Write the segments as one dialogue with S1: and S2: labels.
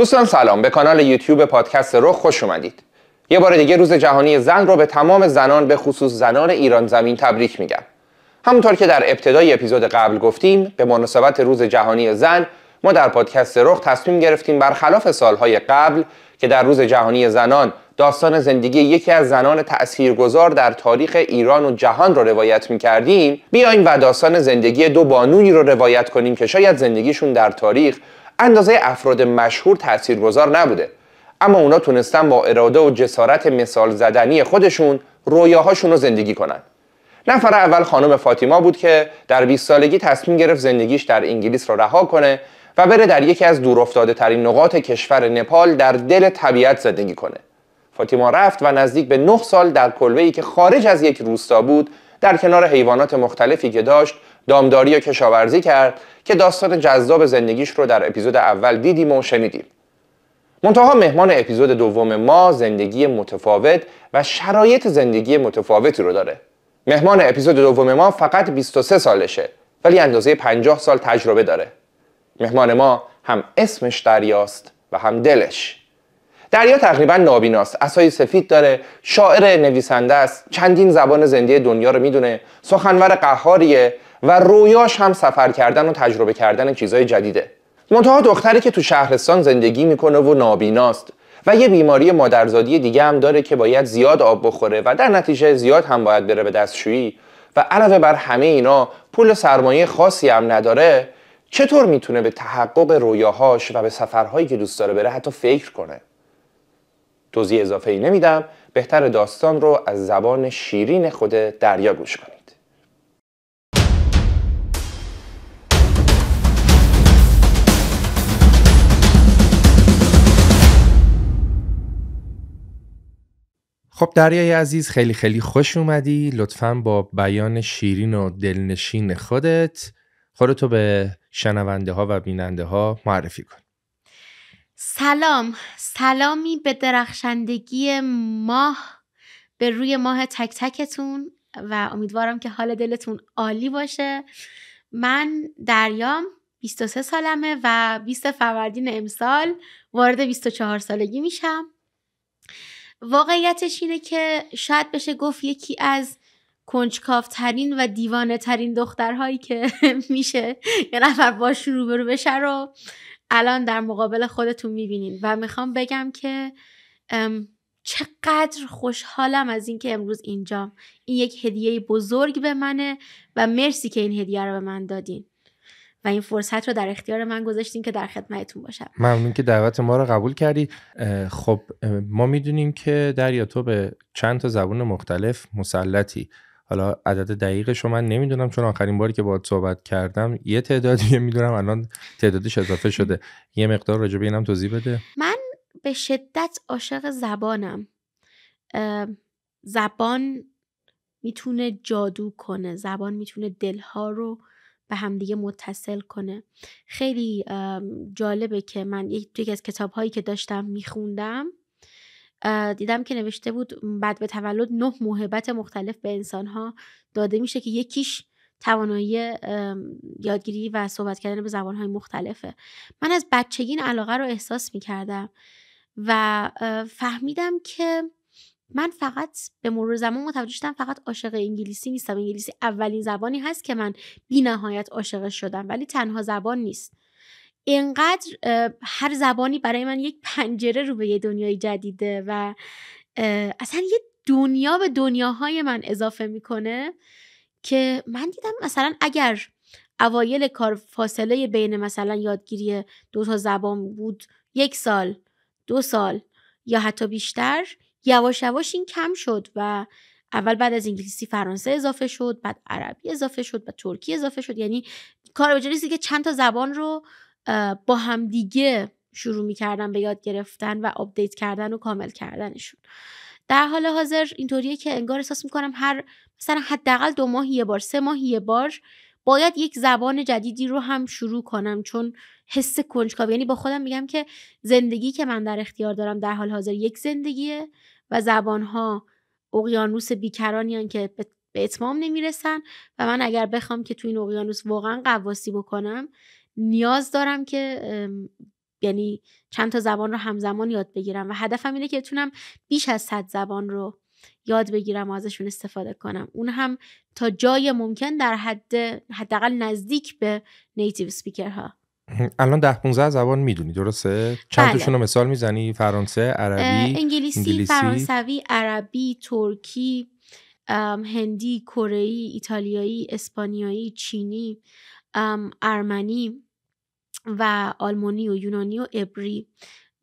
S1: دوستان سلام به کانال یوتیوب پادکست رخ خوش اومدید یه بار دیگه روز جهانی زن رو به تمام زنان به خصوص زنان ایران زمین تبریک میگم همونطور که در ابتدای اپیزود قبل گفتیم به مناسبت روز جهانی زن ما در پادکست رخ تصمیم گرفتیم برخلاف سالهای قبل که در روز جهانی زنان داستان زندگی یکی از زنان تأثیرگذار در تاریخ ایران و جهان رو روایت می کردیم بیایم و داستان زندگی دو بانویی رو روایت کنیم که شاید زندگیشون در تاریخ اندازه افراد مشهور تاثیرگذار نبوده اما اونا تونستن با اراده و جسارت مثال زدنی خودشون رویاهاشون رو زندگی کنن نفر اول خانم فاطیما بود که در 20 سالگی تصمیم گرفت زندگیش در انگلیس را رها کنه و بره در یکی از دورافتاده ترین نقاط کشور نپال در دل طبیعت زندگی کنه فاطیما رفت و نزدیک به 9 سال در کلبه ای که خارج از یک روستا بود در کنار حیوانات مختلفی که داشت دامداری و کشاورزی کرد که داستان جذاب زندگیش رو در اپیزود اول دیدیم و شنیدیم منتها مهمان اپیزود دوم ما زندگی متفاوت و شرایط زندگی متفاوتی رو داره مهمان اپیزود دوم ما فقط 23 سالشه ولی اندازه 50 سال تجربه داره مهمان ما هم اسمش دریاست و هم دلش دریا تقریبا نابیناست اسای سفید داره شاعر نویسنده است چندین زبان زندگی دنیا رو میدونه سخنور قهاریه و رویاش هم سفر کردن و تجربه کردن چیزای جدیده منتها دختری که تو شهرستان زندگی میکنه و نابیناست و یه بیماری مادرزادی دیگه هم داره که باید زیاد آب بخوره و در نتیجه زیاد هم باید بره به دستشویی و علاوه بر همه اینا پول سرمایه خاصی هم نداره چطور میتونه به تحقق رویاهاش و به سفرهایی که دوست داره بره حتی فکر کنه توضیح اضافه ای نمیدم بهتر داستان رو از زبان شیرین خود دریا گوش کنید
S2: خب دریای عزیز خیلی خیلی خوش اومدی لطفا با بیان شیرین و دلنشین خودت خودتو به شنونده ها و بیننده ها معرفی کن
S3: سلام سلامی به درخشندگی ماه به روی ماه تک تکتون و امیدوارم که حال دلتون عالی باشه من دریام 23 سالمه و 20 فروردین امسال وارد 24 سالگی میشم واقعیتش اینه که شاید بشه گفت یکی از کنجکافترین و دیوانه ترین دخترهایی که میشه یه نفر شروع برو بشه رو الان در مقابل خودتون میبینین و میخوام بگم که چقدر خوشحالم از اینکه امروز اینجام این یک هدیه بزرگ به منه و مرسی که این هدیه رو به من دادین و این فرصت رو در اختیار من گذاشتین که در خدمتتون باشم
S2: ممنون که دعوت ما رو قبول کردی خب ما میدونیم که دریا تو به چند تا زبون مختلف مسلطی حالا عدد دقیق شما من نمیدونم چون آخرین باری که باهات صحبت کردم یه تعدادی میدونم الان تعدادش اضافه شده یه مقدار راجع به اینم توضیح
S3: بده من به شدت عاشق زبانم زبان میتونه جادو کنه زبان میتونه دلها رو به همدیگه متصل کنه خیلی جالبه که من یکی از کتاب هایی که داشتم میخوندم دیدم که نوشته بود بعد به تولد نه موهبت مختلف به انسان ها داده میشه که یکیش توانایی یادگیری و صحبت کردن به زبان های مختلفه من از بچگی این علاقه رو احساس میکردم و فهمیدم که من فقط به مرور زمان متوجه شدم فقط عاشق انگلیسی نیستم انگلیسی اولین زبانی هست که من بی نهایت عاشق شدم ولی تنها زبان نیست اینقدر هر زبانی برای من یک پنجره رو به یه دنیای جدیده و اصلا یه دنیا به دنیاهای من اضافه میکنه که من دیدم مثلا اگر اوایل کار فاصله بین مثلا یادگیری دو تا زبان بود یک سال دو سال یا حتی بیشتر یواش یواش این کم شد و اول بعد از انگلیسی فرانسه اضافه شد بعد عربی اضافه شد بعد ترکی اضافه شد یعنی کار به که چند تا زبان رو با همدیگه شروع میکردن به یاد گرفتن و آپدیت کردن و کامل کردنشون در حال حاضر اینطوریه که انگار احساس میکنم هر مثلا حداقل دو ماه یه بار سه ماه یه بار باید یک زبان جدیدی رو هم شروع کنم چون حس کنجکاوی یعنی با خودم میگم که زندگی که من در اختیار دارم در حال حاضر یک زندگیه و زبانها اقیانوس بیکرانیان یعنی که به اتمام نمیرسن و من اگر بخوام که تو این اقیانوس واقعا قواسی بکنم نیاز دارم که یعنی چند تا زبان رو همزمان یاد بگیرم و هدفم اینه که بتونم بیش از صد زبان رو یاد بگیرم و ازشون استفاده کنم اون هم تا جای ممکن در حد حداقل نزدیک به نیتیو سپیکرها
S2: الان ده 15 زبان میدونی درسته چند بله. مثال میزنی فرانسه عربی انگلیسی،, انگلیسی فرانسوی
S3: عربی ترکی هندی کره ایتالیایی اسپانیایی چینی ارمنی و آلمانی و یونانی و ابری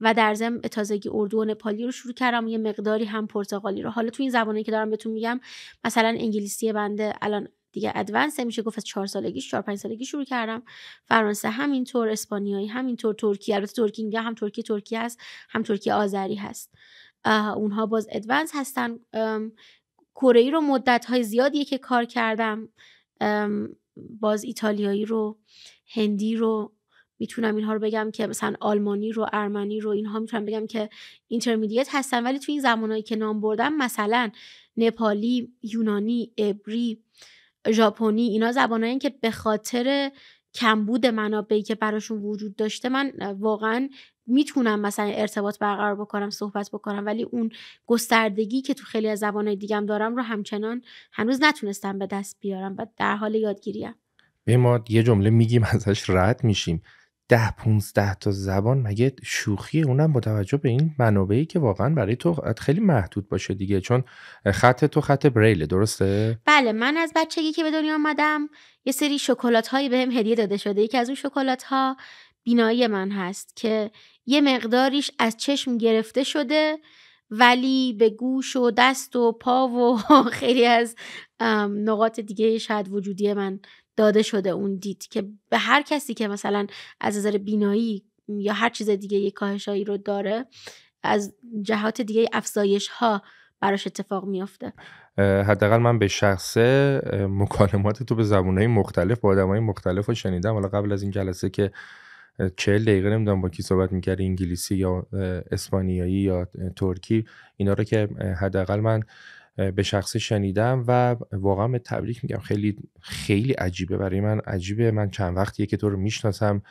S3: و در زم تازگی اردو و نپالی رو شروع کردم یه مقداری هم پرتغالی رو حالا تو این زبانی که دارم بهتون میگم مثلا انگلیسی بنده الان دیگه ادوانس میشه گفت از چهار سالگیش چهار پنج سالگی شروع کردم فرانسه همینطور اسپانیایی همینطور ترکیه البته ترکی هم ترکی ترکی هست هم ترکی آذری هست اونها باز ادوانس هستن کره رو مدت های زیادیه که کار کردم باز ایتالیایی رو هندی رو میتونم اینها رو بگم که مثلا آلمانی رو ارمنی رو اینها میتونم بگم که اینترمدیت هستن ولی تو این زمانهایی که نام بردم مثلا نپالی یونانی عبری ژاپنی اینا زبانایی که به خاطر کمبود منابعی که براشون وجود داشته من واقعا میتونم مثلا ارتباط برقرار بکنم صحبت بکنم ولی اون گستردگی که تو خیلی از زبانهای دیگم دارم رو همچنان هنوز نتونستم به دست بیارم و در حال یادگیریم
S2: ما یه جمله میگیم ازش رد میشیم ده 15 تا زبان مگه شوخی اونم با توجه به این منابعی که واقعا برای تو خیلی محدود باشه دیگه چون خط تو خط بریل درسته
S3: بله من از بچگی که به دنیا آمدم یه سری شکلات هایی بهم هدیه داده شده یکی از اون شکلات ها بینایی من هست که یه مقداریش از چشم گرفته شده ولی به گوش و دست و پا و خیلی از نقاط دیگه شاید وجودی من داده شده اون دید که به هر کسی که مثلا از نظر بینایی یا هر چیز دیگه یه کاهشایی رو داره از جهات دیگه افزایش ها براش اتفاق میافته
S2: حداقل من به شخصه مکالمات تو به زبانهای مختلف با آدمهای مختلف رو شنیدم حالا قبل از این جلسه که چهل دقیقه نمیدونم با کی صحبت میکردی انگلیسی یا اسپانیایی یا ترکی اینا رو که حداقل من به شخصی شنیدم و واقعا به تبریک میگم خیلی خیلی عجیبه برای من عجیبه من چند وقتیه که تو رو میشناسم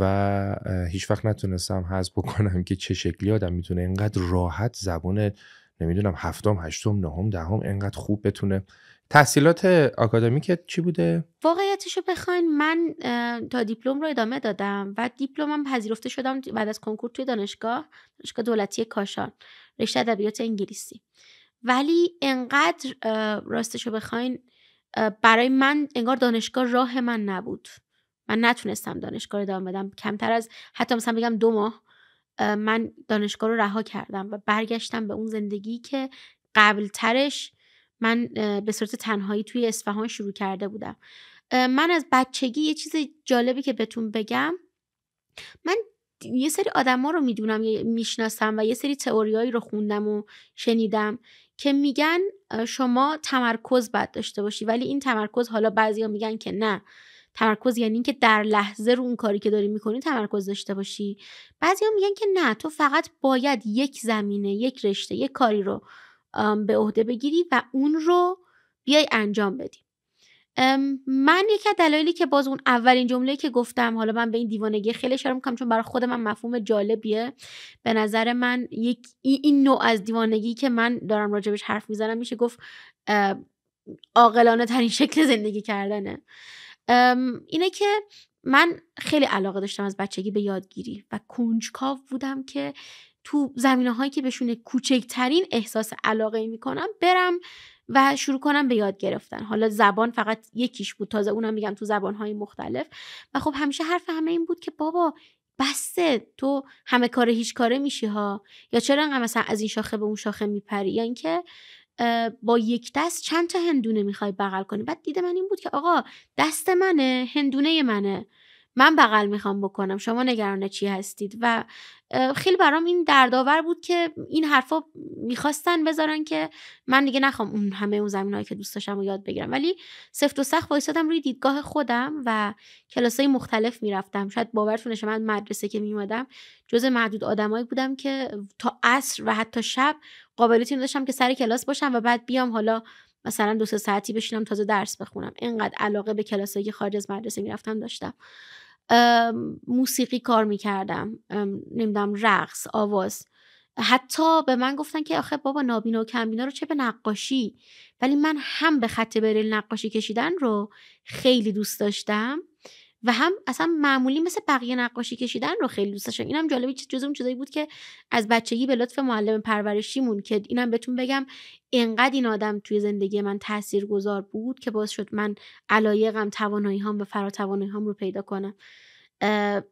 S2: و هیچ وقت نتونستم حذف بکنم که چه شکلی آدم میتونه اینقدر راحت زبون نمیدونم هفتم هشتم نهم دهم اینقدر خوب بتونه تحصیلات که چی بوده؟
S3: واقعیتش رو بخواین من تا دیپلم رو ادامه دادم و دیپلمم پذیرفته شدم بعد از کنکور توی دانشگاه دانشگاه دولتی کاشان رشته ادبیات انگلیسی ولی انقدر راستشو بخواین برای من انگار دانشگاه راه من نبود من نتونستم دانشگاه رو ادامه بدم کمتر از حتی مثلا بگم دو ماه من دانشگاه رو رها کردم و برگشتم به اون زندگی که قبلترش من به صورت تنهایی توی اصفهان شروع کرده بودم من از بچگی یه چیز جالبی که بهتون بگم من یه سری آدما رو میدونم میشناسم و یه سری تئوریایی رو خوندم و شنیدم که میگن شما تمرکز باید داشته باشی ولی این تمرکز حالا بعضیا میگن که نه تمرکز یعنی اینکه در لحظه رو اون کاری که داری میکنی تمرکز داشته باشی بعضیا میگن که نه تو فقط باید یک زمینه یک رشته یک کاری رو به عهده بگیری و اون رو بیای انجام بدی من یکی از دلایلی که باز اون اولین جمله که گفتم حالا من به این دیوانگی خیلی اشاره میکنم چون برای خود من مفهوم جالبیه به نظر من یک این نوع از دیوانگی که من دارم راجبش حرف میزنم میشه گفت عاقلانه ترین شکل زندگی کردنه اینه که من خیلی علاقه داشتم از بچگی به یادگیری و کنجکاو بودم که تو زمینه هایی که بهشون کوچکترین احساس علاقه میکنم برم و شروع کنم به یاد گرفتن حالا زبان فقط یکیش بود تازه اونم میگم تو زبانهای مختلف و خب همیشه حرف همه این بود که بابا بسته تو همه کار هیچ کاره میشی ها یا چرا انقدر مثلا از این شاخه به اون شاخه میپری یا اینکه با یک دست چند تا هندونه میخوای بغل کنی بعد دیده من این بود که آقا دست منه هندونه منه من بغل میخوام بکنم شما نگران چی هستید و خیلی برام این دردآور بود که این حرفا میخواستن بذارن که من دیگه نخوام اون همه اون زمینهایی که دوست داشتم رو یاد بگیرم ولی سفت و سخت وایسادم روی دیدگاه خودم و کلاسای مختلف میرفتم شاید باورتون نشه من مدرسه که میومدم جز محدود آدمایی بودم که تا عصر و حتی شب قابلیتی داشتم که سر کلاس باشم و بعد بیام حالا مثلا دو سه ساعتی بشینم تازه درس بخونم اینقدر علاقه به کلاسایی که خارج از مدرسه میرفتم داشتم موسیقی کار میکردم نمیدونم رقص آواز حتی به من گفتن که آخه بابا نابینا و کمبینا رو چه به نقاشی ولی من هم به خط بریل نقاشی کشیدن رو خیلی دوست داشتم و هم اصلا معمولی مثل بقیه نقاشی کشیدن رو خیلی دوست داشتم اینم جالبی جز اون چیزایی بود که از بچگی به لطف معلم پرورشیمون که اینم بهتون بگم انقدر این آدم توی زندگی من تأثیر گذار بود که باز شد من علایقم توانایی هم و فراتوانایی هم رو پیدا کنم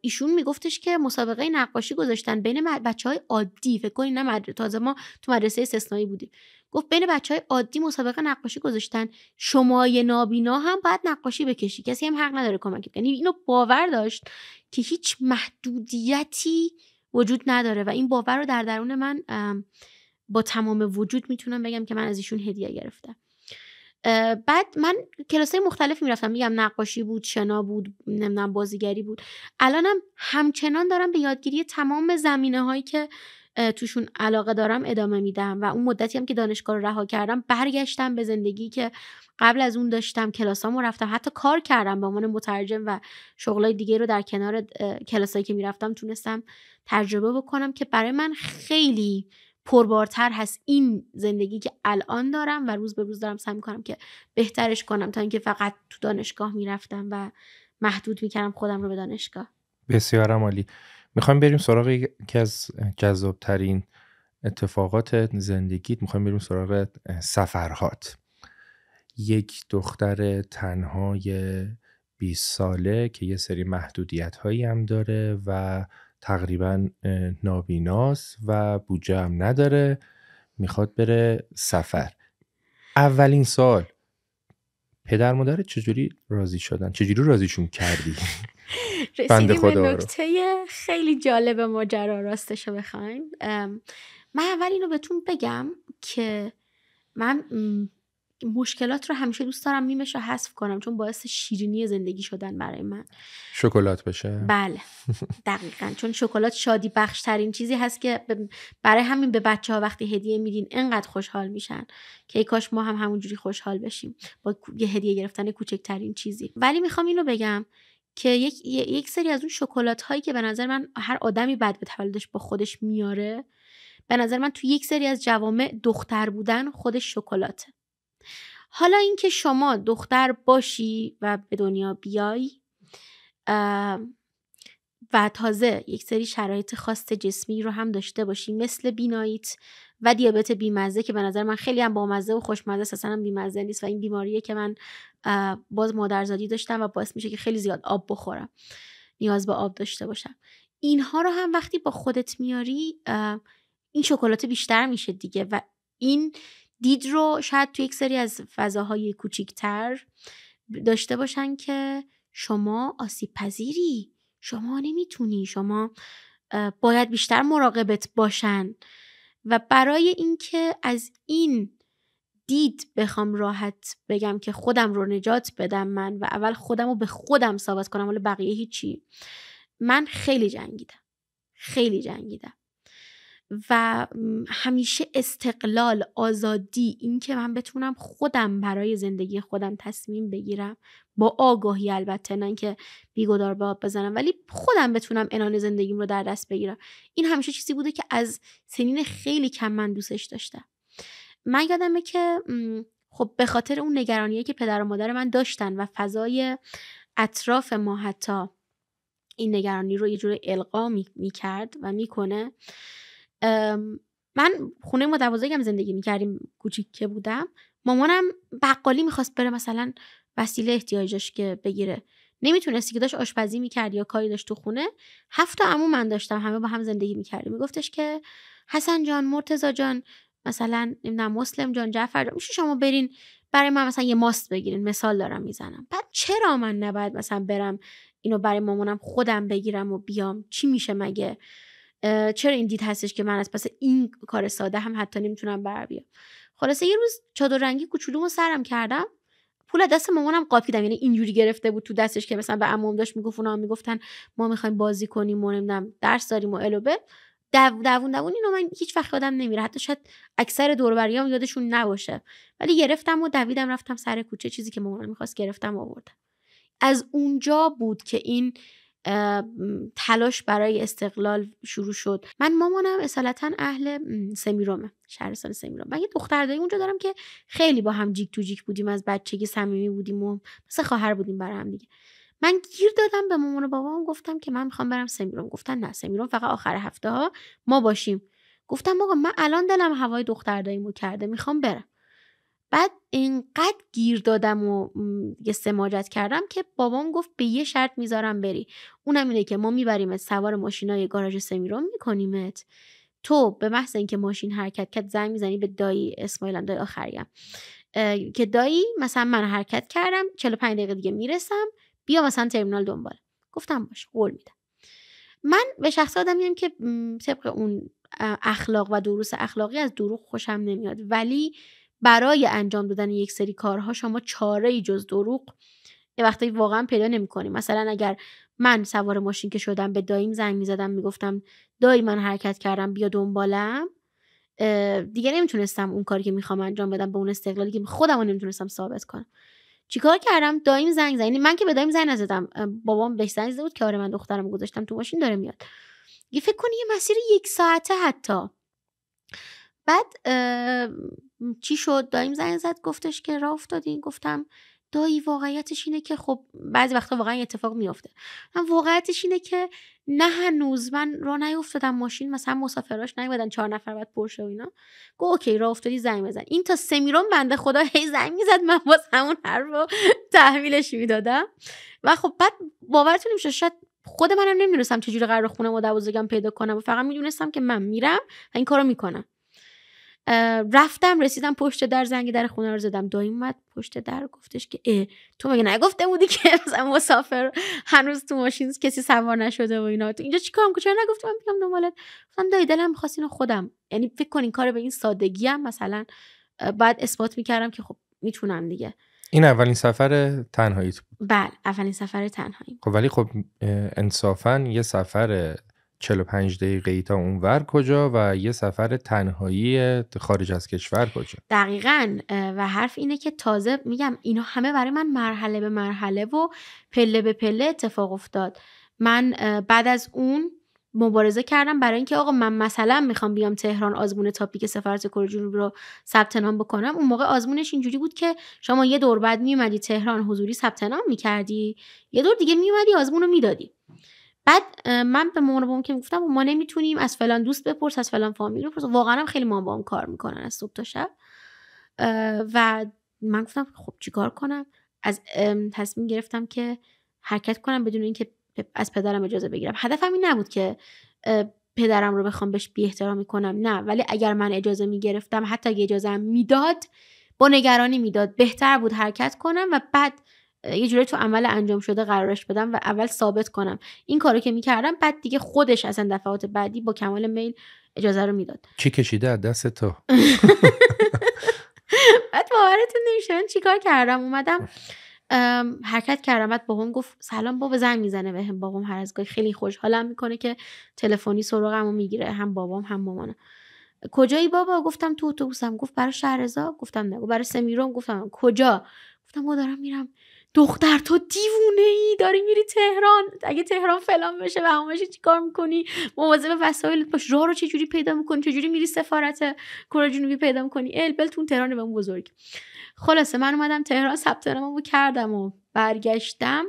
S3: ایشون میگفتش که مسابقه نقاشی گذاشتن بین بچه های عادی فکر کنین نه تازه ما تو مدرسه استثنایی بودیم گفت بین بچه های عادی مسابقه نقاشی گذاشتن شمای نابینا هم باید نقاشی بکشی کسی هم حق نداره کمک یعنی اینو باور داشت که هیچ محدودیتی وجود نداره و این باور رو در درون من با تمام وجود میتونم بگم که من از ایشون هدیه گرفتم بعد من کلاس مختلفی میرفتم میگم نقاشی بود شنا بود نمیدونم بازیگری بود الانم همچنان دارم به یادگیری تمام زمینه هایی که توشون علاقه دارم ادامه میدم و اون مدتی هم که دانشگاه رو رها کردم برگشتم به زندگی که قبل از اون داشتم کلاسامو رفتم حتی کار کردم به عنوان مترجم و شغلای دیگه رو در کنار کلاسایی که میرفتم تونستم تجربه بکنم که برای من خیلی پربارتر هست این زندگی که الان دارم و روز به روز دارم سعی میکنم که بهترش کنم تا اینکه فقط تو دانشگاه میرفتم و محدود میکردم خودم رو به دانشگاه
S2: بسیار عالی میخوایم بریم سراغ یکی از جذابترین اتفاقات زندگیت میخوایم بریم سراغ سفرهات یک دختر تنهای 20 ساله که یه سری محدودیت هایی هم داره و تقریبا نابیناست و بودجه هم نداره میخواد بره سفر اولین سال پدر مادر چجوری راضی شدن چجوری راضیشون کردی
S3: رسیدیم به نکته خیلی جالب ماجرا راستش رو بخوایم من اول اینو بهتون بگم که من مشکلات رو همیشه دوست دارم میمش رو حذف کنم چون باعث شیرینی زندگی شدن برای من
S2: شکلات بشه بله
S3: دقیقا چون شکلات شادی بخش ترین چیزی هست که برای همین به بچه ها وقتی هدیه میدین انقدر خوشحال میشن که ای کاش ما هم همونجوری خوشحال بشیم با یه هدیه گرفتن کوچکترین چیزی ولی میخوام اینو بگم که یک یک سری از اون شکلات هایی که به نظر من هر آدمی بعد به تولدش با خودش میاره به نظر من تو یک سری از جوامع دختر بودن خودش شکلاته حالا اینکه شما دختر باشی و به دنیا بیای و تازه یک سری شرایط خاص جسمی رو هم داشته باشی مثل بیناییت و دیابت بیمزه که به نظر من خیلی هم بامزه و خوشمزه اصلا بیمزه نیست و این بیماریه که من باز مادرزادی داشتم و باعث میشه که خیلی زیاد آب بخورم نیاز به آب داشته باشم اینها رو هم وقتی با خودت میاری این شکلات بیشتر میشه دیگه و این دید رو شاید تو یک سری از فضاهای کوچیکتر داشته باشن که شما آسیب شما نمیتونی شما باید بیشتر مراقبت باشن و برای اینکه از این دید بخوام راحت بگم که خودم رو نجات بدم من و اول خودم رو به خودم ثابت کنم ولی بقیه هیچی من خیلی جنگیدم خیلی جنگیدم و همیشه استقلال آزادی اینکه من بتونم خودم برای زندگی خودم تصمیم بگیرم با آگاهی البته نه اینکه بیگدار به آب بزنم ولی خودم بتونم انان زندگیم رو در دست بگیرم این همیشه چیزی بوده که از سنین خیلی کم من دوستش داشتم من یادمه که خب به خاطر اون نگرانیه که پدر و مادر من داشتن و فضای اطراف ما حتی این نگرانی رو یه جور القا میکرد و میکنه من خونه ما هم زندگی میکردیم کوچیک که بودم مامانم بقالی میخواست بره مثلا وسیله احتیاجش که بگیره نمیتونستی که داشت آشپزی میکرد یا کاری داشت تو خونه هفت عمو من داشتم همه با هم زندگی میکردیم میگفتش که حسن جان مرتزا جان مثلا نمیدونم مسلم جان جعفر جان میشه شما برین برای من مثلا یه ماست بگیرین مثال دارم میزنم بعد چرا من نباید مثلا برم اینو برای مامانم خودم بگیرم و بیام چی میشه مگه چرا این دید هستش که من از پس این کار ساده هم حتی نمیتونم بر بیام خلاصه یه روز چادر رنگی کوچولومو سرم کردم پول دست مامانم قاپیدم یعنی اینجوری گرفته بود تو دستش که مثلا به عموم داشت میگفت اونا میگفتن ما میخوایم بازی کنیم و نمیدونم درس داریم و الوبه دوون دوون اینو من هیچ وقت یادم نمیره حتی شاید اکثر دوربریام یادشون نباشه ولی گرفتم و دویدم رفتم سر کوچه چیزی که مامانم میخواست گرفتم آوردم از اونجا بود که این تلاش برای استقلال شروع شد من مامانم اصالتا اهل سمیرومه سال سمیروم من یه دختردایی اونجا دارم که خیلی با هم جیک تو جیک بودیم از بچگی صمیمی بودیم و مثل خواهر بودیم برای هم دیگه من گیر دادم به مامان و بابام گفتم که من میخوام برم سمیروم گفتن نه سمیروم فقط آخر هفته ها ما باشیم گفتم آقا من الان دلم هوای دخترداییمو کرده میخوام برم بعد انقدر گیر دادم و یه سماجت کردم که بابام گفت به یه شرط میذارم بری اونم اینه که ما میبریم سوار ماشینای گاراژ سمیرون میکنیمت تو به محض اینکه ماشین حرکت کرد زنگ میزنی به دایی اسمایل دایی آخریم که دایی مثلا من حرکت کردم 45 دقیقه دیگه میرسم بیا مثلا ترمینال دنبال گفتم باش قول میدم من به شخص آدمیم که طبق اون اخلاق و دروس اخلاقی از دروغ خوشم نمیاد ولی برای انجام دادن یک سری کارها شما چاره ای جز دروغ یه وقتی واقعا پیدا نمیکنیم مثلا اگر من سوار ماشین که شدم به داییم زنگ میزدم میگفتم دایی من حرکت کردم بیا دنبالم دیگه نمیتونستم اون کاری که میخوام انجام بدم به اون استقلالی که خودم رو نمیتونستم ثابت کنم چیکار کردم دایم زنگ زنگ یعنی من که به دایم زنگ نزدم بابام به زنگ زده بود که آره من دخترم گذاشتم تو ماشین داره میاد یه فکر کنی یه مسیر یک ساعته حتی بعد چی شد داییم زنگ زد گفتش که راه افتادین گفتم دایی واقعیتش اینه که خب بعضی وقتا واقعا اتفاق میافته من واقعیتش اینه که نه هنوز من را نیفتادم ماشین مثلا مسافراش نیومدن چهار نفر بعد پرشه و اینا گو اوکی را افتادی زنگ بزن این تا سمیرون بنده خدا هی زنگ میزد من باز همون حرف رو تحویلش میدادم و خب بعد باورتون شد شاید خود منم نمیدونستم چجوری قرار خونه و پیدا کنم و فقط میدونستم که من میرم این کارو میکنم رفتم رسیدم پشت در زنگ در خونه رو زدم دایی اومد پشت در گفتش که تو مگه نگفته بودی که مثلا مسافر هنوز تو ماشین کسی سوار نشده و اینا تو اینجا چی چرا نگفتی من میام دنبالت گفتم دایی دلم می‌خواست اینو خودم یعنی فکر کنین کار به این سادگی هم مثلا بعد اثبات میکردم که خب میتونم دیگه
S2: این اولین سفر تنهایی
S3: بله اولین سفر تنهایی
S2: خب ولی خب انصافا یه سفر 45 دقیقه تا اونور کجا و یه سفر تنهایی خارج از کشور کجا
S3: دقیقا و حرف اینه که تازه میگم اینا همه برای من مرحله به مرحله و پله به پله اتفاق افتاد من بعد از اون مبارزه کردم برای اینکه آقا من مثلا میخوام بیام تهران آزمون تاپیک سفارت کره جنوبی رو ثبت نام بکنم اون موقع آزمونش اینجوری بود که شما یه دور بعد میومدی تهران حضوری ثبت نام میکردی یه دور دیگه میومدی آزمون رو میدادی بعد من به مامان بابام که گفتم ما نمیتونیم از فلان دوست بپرس از فلان فامیل بپرس واقعا هم خیلی مامان بابام کار میکنن از صبح تا شب و من گفتم خب چیکار کنم از تصمیم گرفتم که حرکت کنم بدون اینکه از پدرم اجازه بگیرم هدفم این نبود که پدرم رو بخوام بهش بی احترامی کنم نه ولی اگر من اجازه میگرفتم حتی اگه اجازه میداد با نگرانی میداد بهتر بود حرکت کنم و بعد یه جوری تو عمل انجام شده قرارش بدم و اول ثابت کنم این کارو که میکردم بعد دیگه خودش اصلا دفعات بعدی با کمال میل اجازه رو میداد
S2: چی کشیده از دست تو
S3: بعد باورتون نمیشه من چیکار کردم اومدم حرکت کردم بعد بابام گفت سلام بابا زنگ میزنه بهم بابام هر از گاهی خیلی خوشحالم میکنه که تلفنی سراغمو میگیره هم بابام هم مامانم کجایی بابا گفتم تو اتوبوسم گفت برای شهرزا گفتم نه برای سمیرم گفتم کجا گفتم ما دارم میرم دختر تو دیوونه ای داری میری تهران اگه تهران فلان بشه و همون چی کار میکنی مواظب وسایلت باش راه رو چجوری پیدا میکنی چجوری میری سفارت کره جنوبی پیدا میکنی بل تو تهران به اون بزرگ خلاصه من اومدم تهران ثبت رو کردم و برگشتم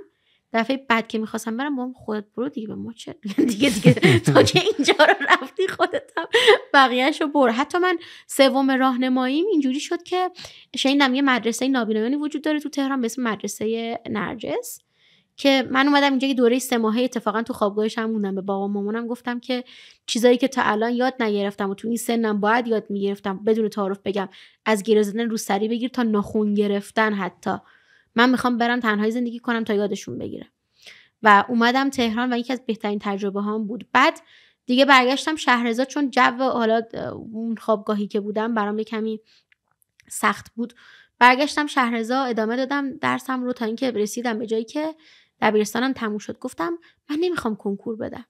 S3: دفعه بعد که میخواستم برم با خودت برو دیگه به ما چه دیگه دیگه تا که اینجا رو رفتی خودت هم بقیهش رو برو حتی من سوم راهنماییم اینجوری شد که شنیدم یه مدرسه نابینایانی وجود داره تو تهران مثل مدرسه نرجس که من اومدم اینجا یه دوره سه ماهه اتفاقا تو خوابگاهش هم موندم به بابا مامانم گفتم که چیزایی که تا الان یاد نگرفتم و تو این سنم باید یاد میگرفتم بدون تعارف بگم از گیر زدن رو سری بگیر تا ناخون گرفتن حتی من میخوام برم تنهایی زندگی کنم تا یادشون بگیره. و اومدم تهران و یکی از بهترین تجربه هام بود بعد دیگه برگشتم شهرزاد چون جو حالا اون خوابگاهی که بودم برام یه کمی سخت بود برگشتم شهرزا ادامه دادم درسم رو تا اینکه رسیدم به جایی که دبیرستانم تموم شد گفتم من نمیخوام کنکور بدم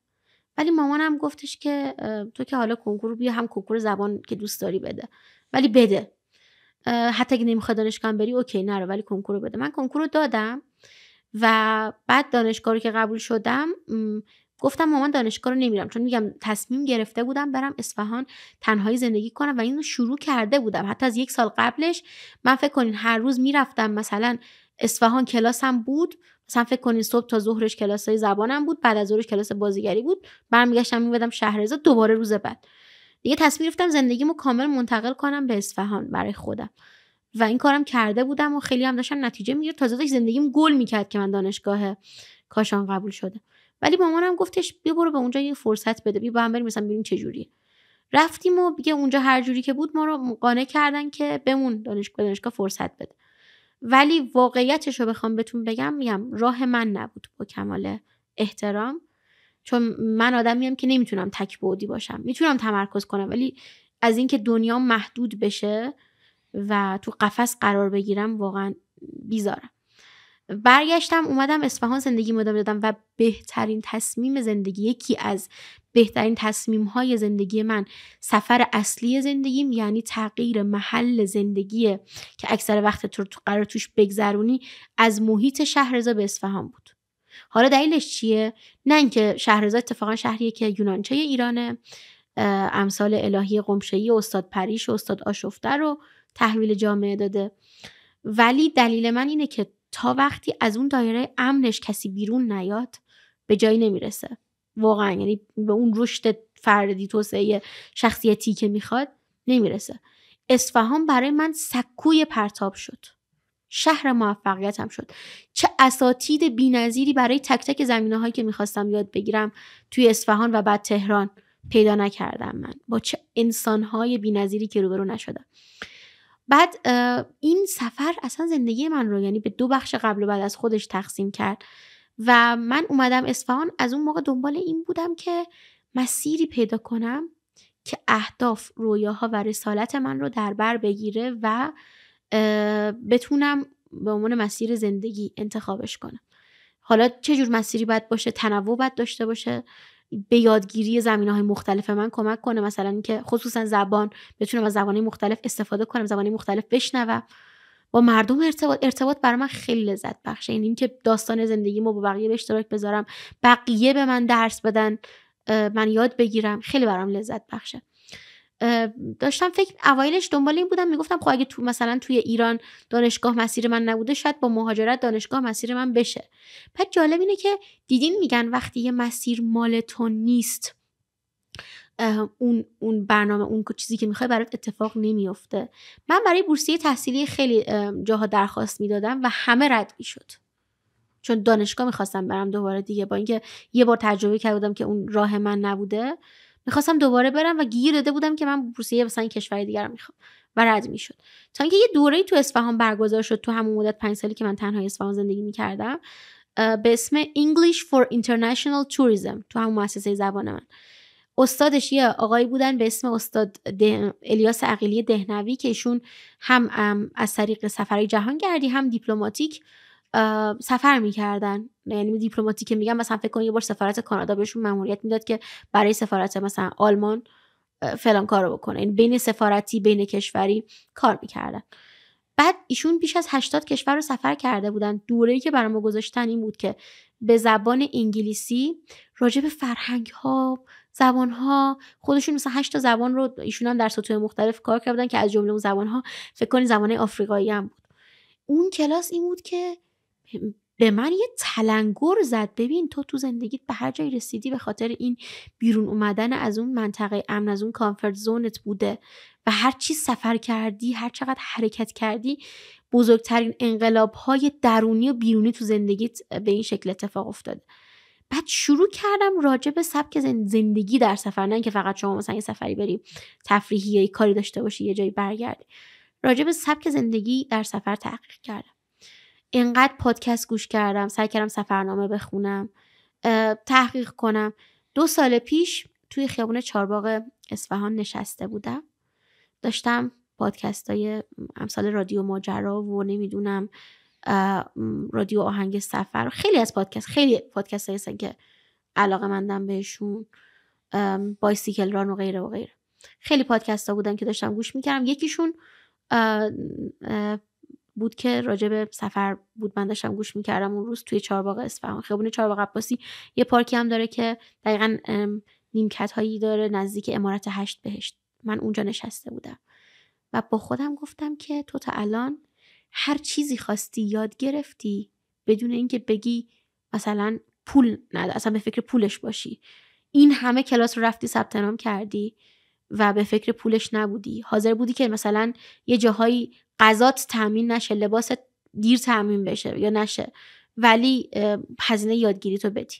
S3: ولی مامانم گفتش که تو که حالا کنکور بیا هم کنکور زبان که دوست داری بده ولی بده حتی اگه نمیخوای دانشگاه بری اوکی نرو ولی کنکور رو بده من کنکور رو دادم و بعد دانشگاه رو که قبول شدم گفتم مامان دانشگاه رو نمیرم چون میگم تصمیم گرفته بودم برم اصفهان تنهایی زندگی کنم و اینو شروع کرده بودم حتی از یک سال قبلش من فکر کنین هر روز میرفتم مثلا اصفهان کلاسم بود مثلا فکر کنین صبح تا ظهرش کلاسای زبانم بود بعد از ظهرش کلاس بازیگری بود برمیگشتم میبدم شهرزاد دوباره روز بعد دیگه تصمیم گرفتم زندگیمو کامل منتقل کنم به اصفهان برای خودم و این کارم کرده بودم و خیلی هم داشتم نتیجه میگیر تازه داشت زندگیم گل میکرد که من دانشگاه کاشان قبول شدم ولی مامانم گفتش بیا برو به اونجا یه فرصت بده بیا با هم بریم مثلا ببینیم چه جوری رفتیم و بگه اونجا هر جوری که بود ما رو قانع کردن که بمون دانشگاه دانشگاه فرصت بده ولی واقعیتش رو بخوام بهتون بگم میگم راه من نبود با کمال احترام چون من هم که نمیتونم تک بودی باشم میتونم تمرکز کنم ولی از اینکه دنیا محدود بشه و تو قفس قرار بگیرم واقعا بیزارم برگشتم اومدم اصفهان زندگی مدام دادم و بهترین تصمیم زندگی یکی از بهترین تصمیم های زندگی من سفر اصلی زندگیم یعنی تغییر محل زندگی که اکثر وقت تو قرار توش بگذرونی از محیط شهرزا به اصفهان بود حالا دلیلش چیه نه اینکه شهرزاد اتفاقا شهریه که یونانچه ایرانه امثال الهی و استاد پریش و استاد آشفته رو تحویل جامعه داده ولی دلیل من اینه که تا وقتی از اون دایره امنش کسی بیرون نیاد به جایی نمیرسه واقعا یعنی به اون رشد فردی توسعه شخصیتی که میخواد نمیرسه اصفهان برای من سکوی پرتاب شد شهر موفقیتم شد چه اساتید بینظیری برای تک تک زمینه هایی که میخواستم یاد بگیرم توی اصفهان و بعد تهران پیدا نکردم من با چه انسان های بینظیری که روبرو نشدم بعد این سفر اصلا زندگی من رو یعنی به دو بخش قبل و بعد از خودش تقسیم کرد و من اومدم اصفهان از اون موقع دنبال این بودم که مسیری پیدا کنم که اهداف رویاها و رسالت من رو در بر بگیره و بتونم به عنوان مسیر زندگی انتخابش کنم حالا چه جور مسیری باید باشه تنوع باید داشته باشه به یادگیری زمینه های مختلف من کمک کنه مثلا اینکه خصوصا زبان بتونم از زبانهای مختلف استفاده کنم زبانهای مختلف بشنوم با مردم ارتباط ارتباط برای من خیلی لذت بخشه این یعنی اینکه داستان زندگی ما با بقیه به اشتراک بذارم بقیه به من درس بدن من یاد بگیرم خیلی برام لذت بخشه داشتم فکر اوایلش دنبال این بودم میگفتم خب اگه تو مثلا توی ایران دانشگاه مسیر من نبوده شاید با مهاجرت دانشگاه مسیر من بشه بعد جالب اینه که دیدین میگن وقتی یه مسیر مال تو نیست اون اون برنامه اون چیزی که میخوای برات اتفاق نمیافته من برای بورسیه تحصیلی خیلی جاها درخواست میدادم و همه رد میشد چون دانشگاه میخواستم برم دوباره دیگه با اینکه یه بار تجربه کرده که اون راه من نبوده میخواستم دوباره برم و گیر داده بودم که من بورسیه مثلا کشور دیگر رو میخوام و رد میشد تا اینکه یه دوره تو اصفهان برگزار شد تو همون مدت پنج سالی که من تنها اصفهان زندگی میکردم به اسم English for International Tourism تو همون مؤسسه زبان من استادش یه آقایی بودن به اسم استاد الیاس عقیلی دهنوی که ایشون هم, از طریق سفرهای جهانگردی هم دیپلماتیک سفر میکردن یعنی دیپلماتی که میگم مثلا فکر کن یه بار سفارت کانادا بهشون مموریت میداد که برای سفارت مثلا آلمان فلان کارو بکنه این یعنی بین سفارتی بین کشوری کار میکردن بعد ایشون بیش از 80 کشور رو سفر کرده بودن دوره‌ای که برای ما گذاشتن این بود که به زبان انگلیسی راجع به فرهنگ ها زبان ها خودشون مثلا 8 تا زبان رو ایشون هم در سطوح مختلف کار کردن که از جمله اون زبان ها فکر کنید زبان آفریقایی هم بود اون کلاس این بود که به من یه تلنگر زد ببین تو تو زندگیت به هر جایی رسیدی به خاطر این بیرون اومدن از اون منطقه امن از اون کامفورت زونت بوده و هر چی سفر کردی هر چقدر حرکت کردی بزرگترین انقلاب های درونی و بیرونی تو زندگیت به این شکل اتفاق افتاده بعد شروع کردم راجب به سبک زندگی در سفر نه که فقط شما مثلا یه سفری بری تفریحی یا کاری داشته باشی یه جایی برگردی راجع به سبک زندگی در سفر تحقیق کردم اینقدر پادکست گوش کردم سعی کردم سفرنامه بخونم تحقیق کنم دو سال پیش توی خیابون چارباغ اصفهان نشسته بودم داشتم پادکست های امثال رادیو ماجرا و نمیدونم رادیو آهنگ سفر خیلی از پادکست خیلی پادکست هستن که علاقه مندم بهشون بایسیکل ران و غیره و غیره خیلی پادکست ها بودن که داشتم گوش میکردم یکیشون بود که راجع به سفر بود من داشتم گوش میکردم اون روز توی چهارباغ اصفهان خیابون چهارباغ عباسی یه پارکی هم داره که دقیقا نیمکت هایی داره نزدیک امارت هشت بهشت من اونجا نشسته بودم و با خودم گفتم که تو تا الان هر چیزی خواستی یاد گرفتی بدون اینکه بگی مثلا پول نده اصلا به فکر پولش باشی این همه کلاس رو رفتی ثبت نام کردی و به فکر پولش نبودی حاضر بودی که مثلا یه جاهایی غذات تامین نشه لباس دیر تامین بشه یا نشه ولی هزینه یادگیری تو بدی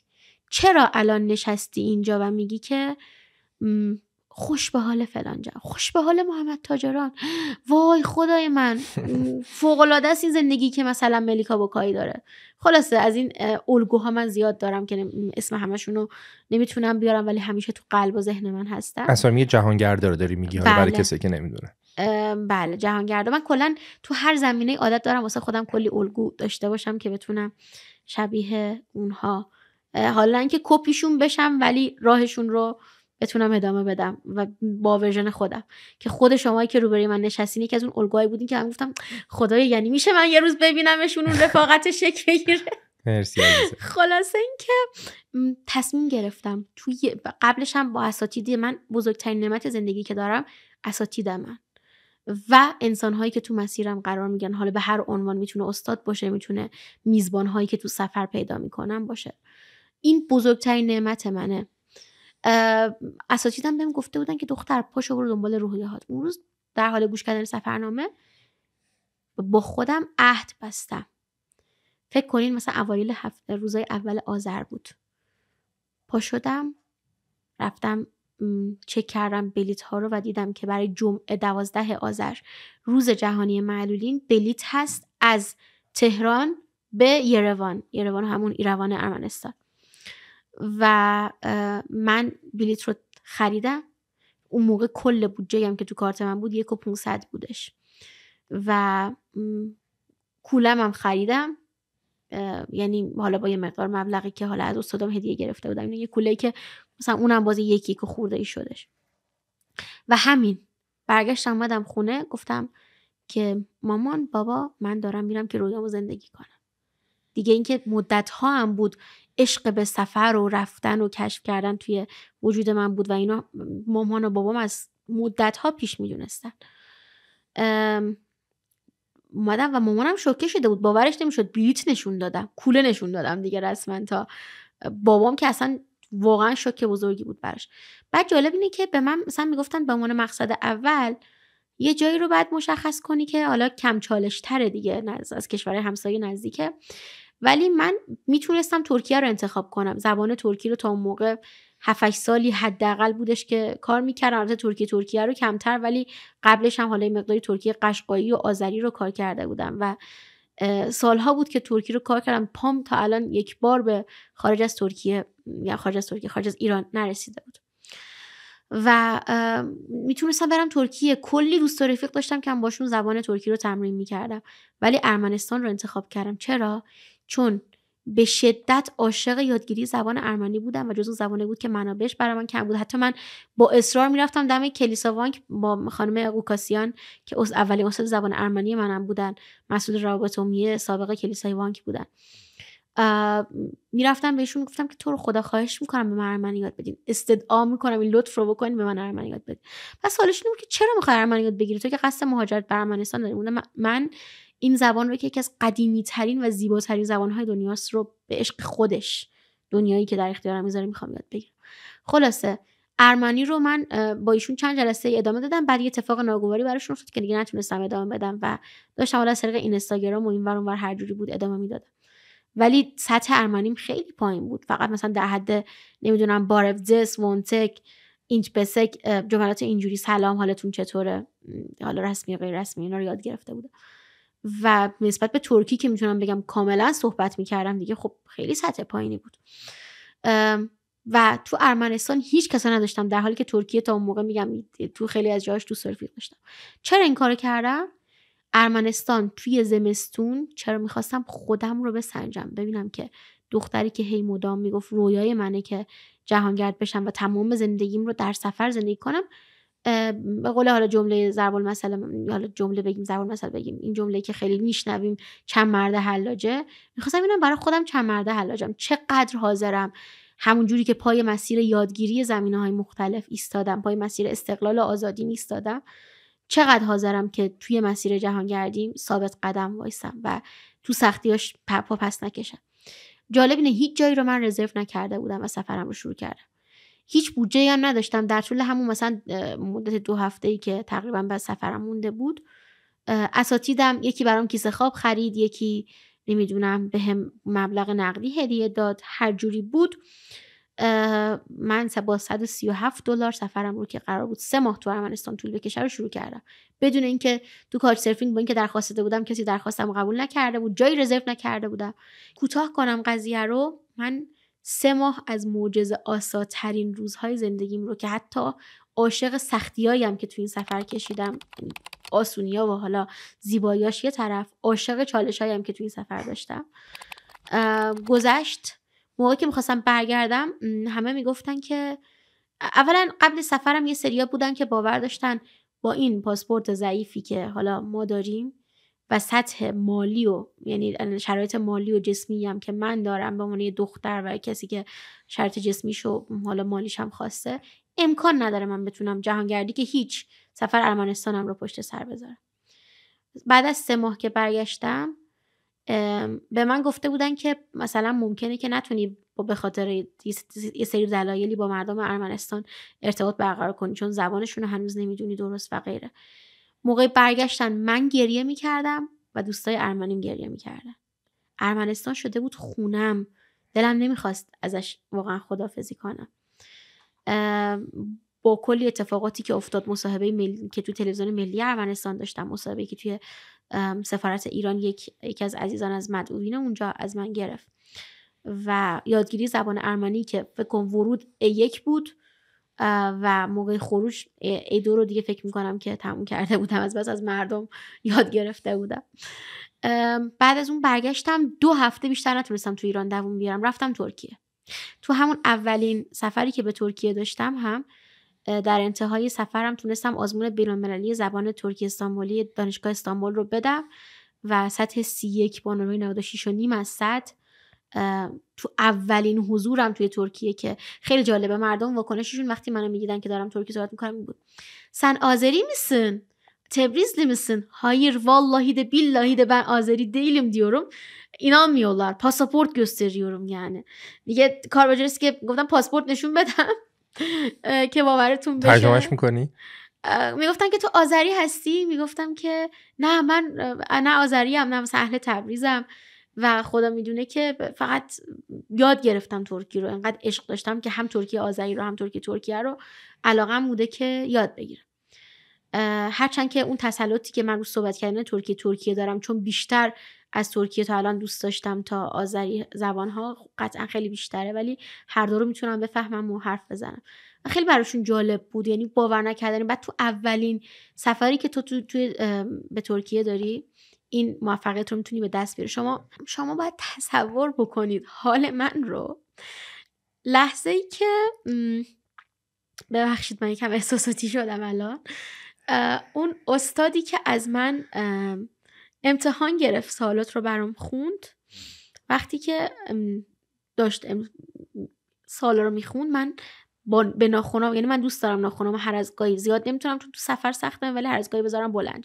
S3: چرا الان نشستی اینجا و میگی که خوش به حال فلانجا خوش به حال محمد تاجران وای خدای من فوق العاده است این زندگی که مثلا ملیکا بوکایی داره خلاصه از این الگوها من زیاد دارم که اسم همشون رو نمیتونم بیارم ولی همیشه تو قلب و ذهن من هستن اسامی
S2: جهانگردا رو داری میگی بله. برای کسی که نمیدونه
S3: بله جهانگردا من کلا تو هر زمینه عادت دارم واسه خودم کلی الگو داشته باشم که بتونم شبیه اونها حالا اینکه کپیشون بشم ولی راهشون رو بتونم ادامه بدم و با ورژن خودم که خود شمایی که روبروی من نشستین یکی از اون الگوهایی بودین که من گفتم خدای یعنی میشه من یه روز ببینمشون اون رفاقت شکل مرسی خلاصه اینکه تصمیم گرفتم توی قبلش هم با اساتیدی من بزرگترین نعمت زندگی که دارم اساتیدم و هایی که تو مسیرم قرار میگن حالا به هر عنوان میتونه استاد باشه میتونه هایی که تو سفر پیدا میکنم باشه این بزرگترین نعمت منه اساتیدم بهم گفته بودن که دختر پاشو برو دنبال هات اون روز در حال گوش کردن سفرنامه با خودم عهد بستم فکر کنین مثلا اوایل هفته روزای اول آذر بود پا شدم رفتم چک کردم بلیت ها رو و دیدم که برای جمعه دوازده آذر روز جهانی معلولین بلیت هست از تهران به یروان یروان همون ایروان ارمنستان و من بلیت رو خریدم اون موقع کل بودجه هم که تو کارت من بود یک و پونصد بودش و کولم هم خریدم یعنی حالا با یه مقدار مبلغی که حالا از استادم هدیه گرفته بودم یعنی یه کوله که مثلا اونم باز یکی که خورده ای شدش و همین برگشتم اومدم خونه گفتم که مامان بابا من دارم میرم که رو زندگی کنم دیگه اینکه مدت ها هم بود عشق به سفر و رفتن و کشف کردن توی وجود من بود و اینا مامان و بابام از مدت ها پیش میدونستن اومدم و مامانم شوکه شده بود باورش نمیشد بیت نشون دادم کوله نشون دادم دیگه رسما تا بابام که اصلا واقعا شوک بزرگی بود براش بعد جالب اینه که به من مثلا میگفتن به عنوان مقصد اول یه جایی رو باید مشخص کنی که حالا کم چالش تره دیگه از کشور همسایه نزدیکه ولی من میتونستم ترکیه رو انتخاب کنم زبان ترکی رو تا اون موقع 7 سالی حداقل بودش که کار میکردم البته ترکی ترکیه رو کمتر ولی قبلش هم حالا مقداری ترکیه قشقایی و آذری رو کار کرده بودم و سالها بود که ترکی رو کار کردم پام تا الان یک بار به خارج از ترکیه یا خارج از ترکیه خارج از ایران نرسیده بود و میتونستم برم ترکیه کلی دوست و رفیق داشتم که هم باشون زبان ترکی رو تمرین میکردم ولی ارمنستان رو انتخاب کردم چرا چون به شدت عاشق یادگیری زبان ارمنی بودم و جزو زبانه بود که منابعش برای من کم بود حتی من با اصرار میرفتم دم کلیسا وانک با خانم اوکاسیان که از اولین استاد زبان ارمنی منم بودن مسئول روابط عمومی سابقه کلیسای وانک بودن میرفتم بهشون گفتم که تو رو خدا خواهش میکنم به من ارمنی یاد بدین استدعا میکنم این لطف رو بکنین به من ارمنی یاد بدین پس سوالش بود که چرا میخوای ارمنی یاد بگیری تو که قصد مهاجرت به ارمنستان داری من این زبان رو که یکی از قدیمی ترین و زیباترین زبان های دنیاست رو به عشق خودش دنیایی که در اختیارم میذاره میخوام یاد بگیرم خلاصه ارمنی رو من با ایشون چند جلسه ادامه دادم بعد یه اتفاق ناگواری براشون افتاد که دیگه نتونستم ادامه بدم و داشتم حالا از اینستاگرام و اینور اونور هر جوری بود ادامه میدادم ولی سطح ارمنیم خیلی پایین بود فقط مثلا در حد نمیدونم بارفزس وانتک اینچ بسک جملات اینجوری سلام حالتون چطوره حالا رسمی غیر رسمی اینا رو یاد گرفته بودم و نسبت به ترکی که میتونم بگم کاملا صحبت میکردم دیگه خب خیلی سطح پایینی بود و تو ارمنستان هیچ کسا نداشتم در حالی که ترکیه تا اون موقع میگم تو خیلی از جاش تو داشتم چرا این کارو کردم ارمنستان توی زمستون چرا میخواستم خودم رو بسنجم ببینم که دختری که هی مدام میگفت رویای منه که جهانگرد بشم و تمام زندگیم رو در سفر زندگی کنم به قول حالا جمله ضرب المثل حالا جمله بگیم ضرب المثل بگیم این جمله که خیلی میشنویم چند مرد حلاجه میخواستم ببینم برای خودم چند مرد حلاجم چقدر حاضرم همون جوری که پای مسیر یادگیری زمینه های مختلف ایستادم پای مسیر استقلال و آزادی ایستادم چقدر حاضرم که توی مسیر گردیم ثابت قدم وایسم و تو سختیاش پا پس نکشم جالب اینه هیچ جایی رو من رزرو نکرده بودم و سفرم رو شروع کردم هیچ بودجه هم نداشتم در طول همون مثلا مدت دو هفته ای که تقریبا به سفرم مونده بود اساتیدم یکی برام کیسه خواب خرید یکی نمیدونم به هم مبلغ نقدی هدیه داد هر جوری بود من با 137 دلار سفرم رو که قرار بود سه ماه تو ارمنستان طول بکشه رو شروع کردم بدون اینکه تو کار سرفینگ با اینکه درخواست داده بودم کسی درخواستم قبول نکرده بود جایی رزرو نکرده بودم کوتاه کنم قضیه رو من سه ماه از معجزه آساترین روزهای زندگیم رو که حتی عاشق سختیایم که تو این سفر کشیدم آسونیا و حالا زیباییاش یه طرف عاشق چالش که تو این سفر داشتم گذشت موقعی که میخواستم برگردم همه میگفتن که اولا قبل سفرم یه سریا بودن که باور داشتن با این پاسپورت ضعیفی که حالا ما داریم و سطح مالی و یعنی شرایط مالی و جسمی هم که من دارم به عنوان یه دختر و کسی که شرط جسمیشو حالا مالیش هم خواسته امکان نداره من بتونم جهانگردی که هیچ سفر ارمنستانم رو پشت سر بذارم بعد از سه ماه که برگشتم به من گفته بودن که مثلا ممکنه که نتونی به خاطر یه سری دلایلی با مردم ارمنستان ارتباط برقرار کنی چون زبانشون رو هنوز نمیدونی درست و غیره موقع برگشتن من گریه میکردم و دوستای ارمنیم گریه میکردن ارمنستان شده بود خونم دلم نمیخواست ازش واقعا خدافزی کنم با کلی اتفاقاتی که افتاد مصاحبه مل... که تو تلویزیون ملی ارمنستان داشتم مصاحبه که توی سفارت ایران یک یکی از عزیزان از مدعوین اونجا از من گرفت و یادگیری زبان ارمنی که فکر ورود a بود و موقع خروج ایدو رو دیگه فکر میکنم که تموم کرده بودم از بس از مردم یاد گرفته بودم بعد از اون برگشتم دو هفته بیشتر نتونستم تو ایران دووم بیارم رفتم ترکیه تو همون اولین سفری که به ترکیه داشتم هم در انتهای سفرم تونستم آزمون بینالمللی زبان ترکی استانبولی دانشگاه استانبول رو بدم و سطح سی یک با نمره نیم از سطح تو اولین حضورم توی ترکیه که خیلی جالبه مردم واکنششون وقتی منو میدیدن که دارم ترکی صحبت میکنم بود سن آذری میسن Tebrizli هاییر واللهی ده de من بن آذری دیلم دیورم diyorum. پاسپورت پاسپورت gösteriyorum یعنی دیگه کار بجاریست که گفتم پاسپورت نشون بدم که باورتون بشه ترجمهش میکنی؟ میگفتن که تو آذری هستی میگفتم که نه من نه آذری هم نه تبریزم و خدا میدونه که فقط یاد گرفتم ترکی رو انقدر عشق داشتم که هم ترکی آذری رو هم ترکیه ترکیه رو هم بوده که یاد بگیرم هرچند که اون تسلطی که من رو صحبت کردن ترکیه ترکیه دارم چون بیشتر از ترکیه تا الان دوست داشتم تا آذری زبان ها قطعا خیلی بیشتره ولی هر دو رو میتونم بفهمم و حرف بزنم و خیلی براشون جالب بود یعنی باور نکردنی بعد تو اولین سفری که تو, تو به ترکیه داری این موفقیت رو میتونی به دست بیاری شما شما باید تصور بکنید حال من رو لحظه ای که ببخشید من یکم احساساتی شدم الان اون استادی که از من امتحان گرفت سالات رو برام خوند وقتی که داشت سالا رو میخوند من با به ناخونام یعنی من دوست دارم ناخونام هر از گاهی زیاد نمیتونم چون تو سفر سختم ولی هر از گاهی بذارم بلند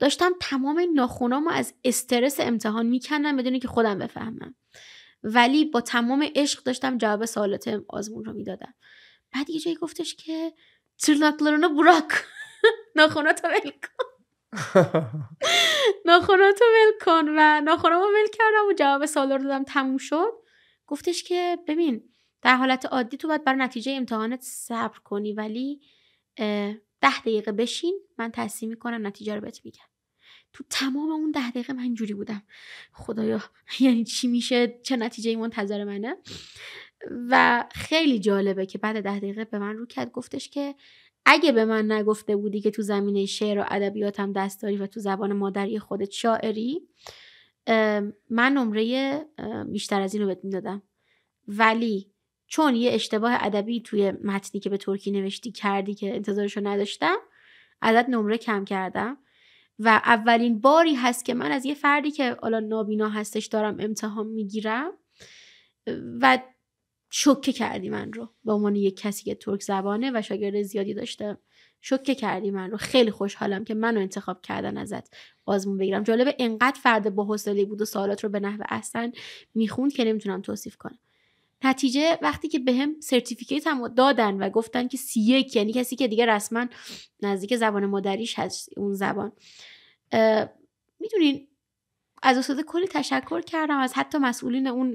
S3: داشتم تمام ناخونام رو از استرس امتحان میکندم بدون که خودم بفهمم ولی با تمام عشق داشتم جواب سوالات آزمون رو میدادم بعد یه جایی گفتش که ترناکلرونو براک ناخوناتو ول کن ناخوناتو ول کن و ناخونامو ول کردم و جواب سوال رو دادم تموم شد گفتش که ببین در حالت عادی تو باید برای نتیجه امتحانت صبر کنی ولی ده دقیقه بشین من تصمیم میکنم نتیجه رو بهت میگم تو تمام اون ده دقیقه من جوری بودم خدایا یعنی چی میشه چه نتیجه ای منتظر منه و خیلی جالبه که بعد ده دقیقه به من رو کرد گفتش که اگه به من نگفته بودی که تو زمینه شعر و ادبیات هم دست داری و تو زبان مادری خودت شاعری من نمره بیشتر از این رو بهت میدادم ولی چون یه اشتباه ادبی توی متنی که به ترکی نوشتی کردی که انتظارش رو نداشتم عدد نمره کم کردم و اولین باری هست که من از یه فردی که حالا نابینا هستش دارم امتحان میگیرم و شوکه کردی من رو به عنوان یک کسی که ترک زبانه و شاگرد زیادی داشتم شوکه کردی من رو خیلی خوشحالم که منو انتخاب کردن ازت آزمون بگیرم جالبه انقدر فرد با حوصله بود و سوالات رو به نحو احسن میخوند که نمیتونم توصیف کنم نتیجه وقتی که بهم هم سرتیفیکیت هم دادن و گفتن که سی یک یعنی کسی که دیگه رسما نزدیک زبان مادریش هست اون زبان میدونین از استاد کلی تشکر کردم از حتی مسئولین اون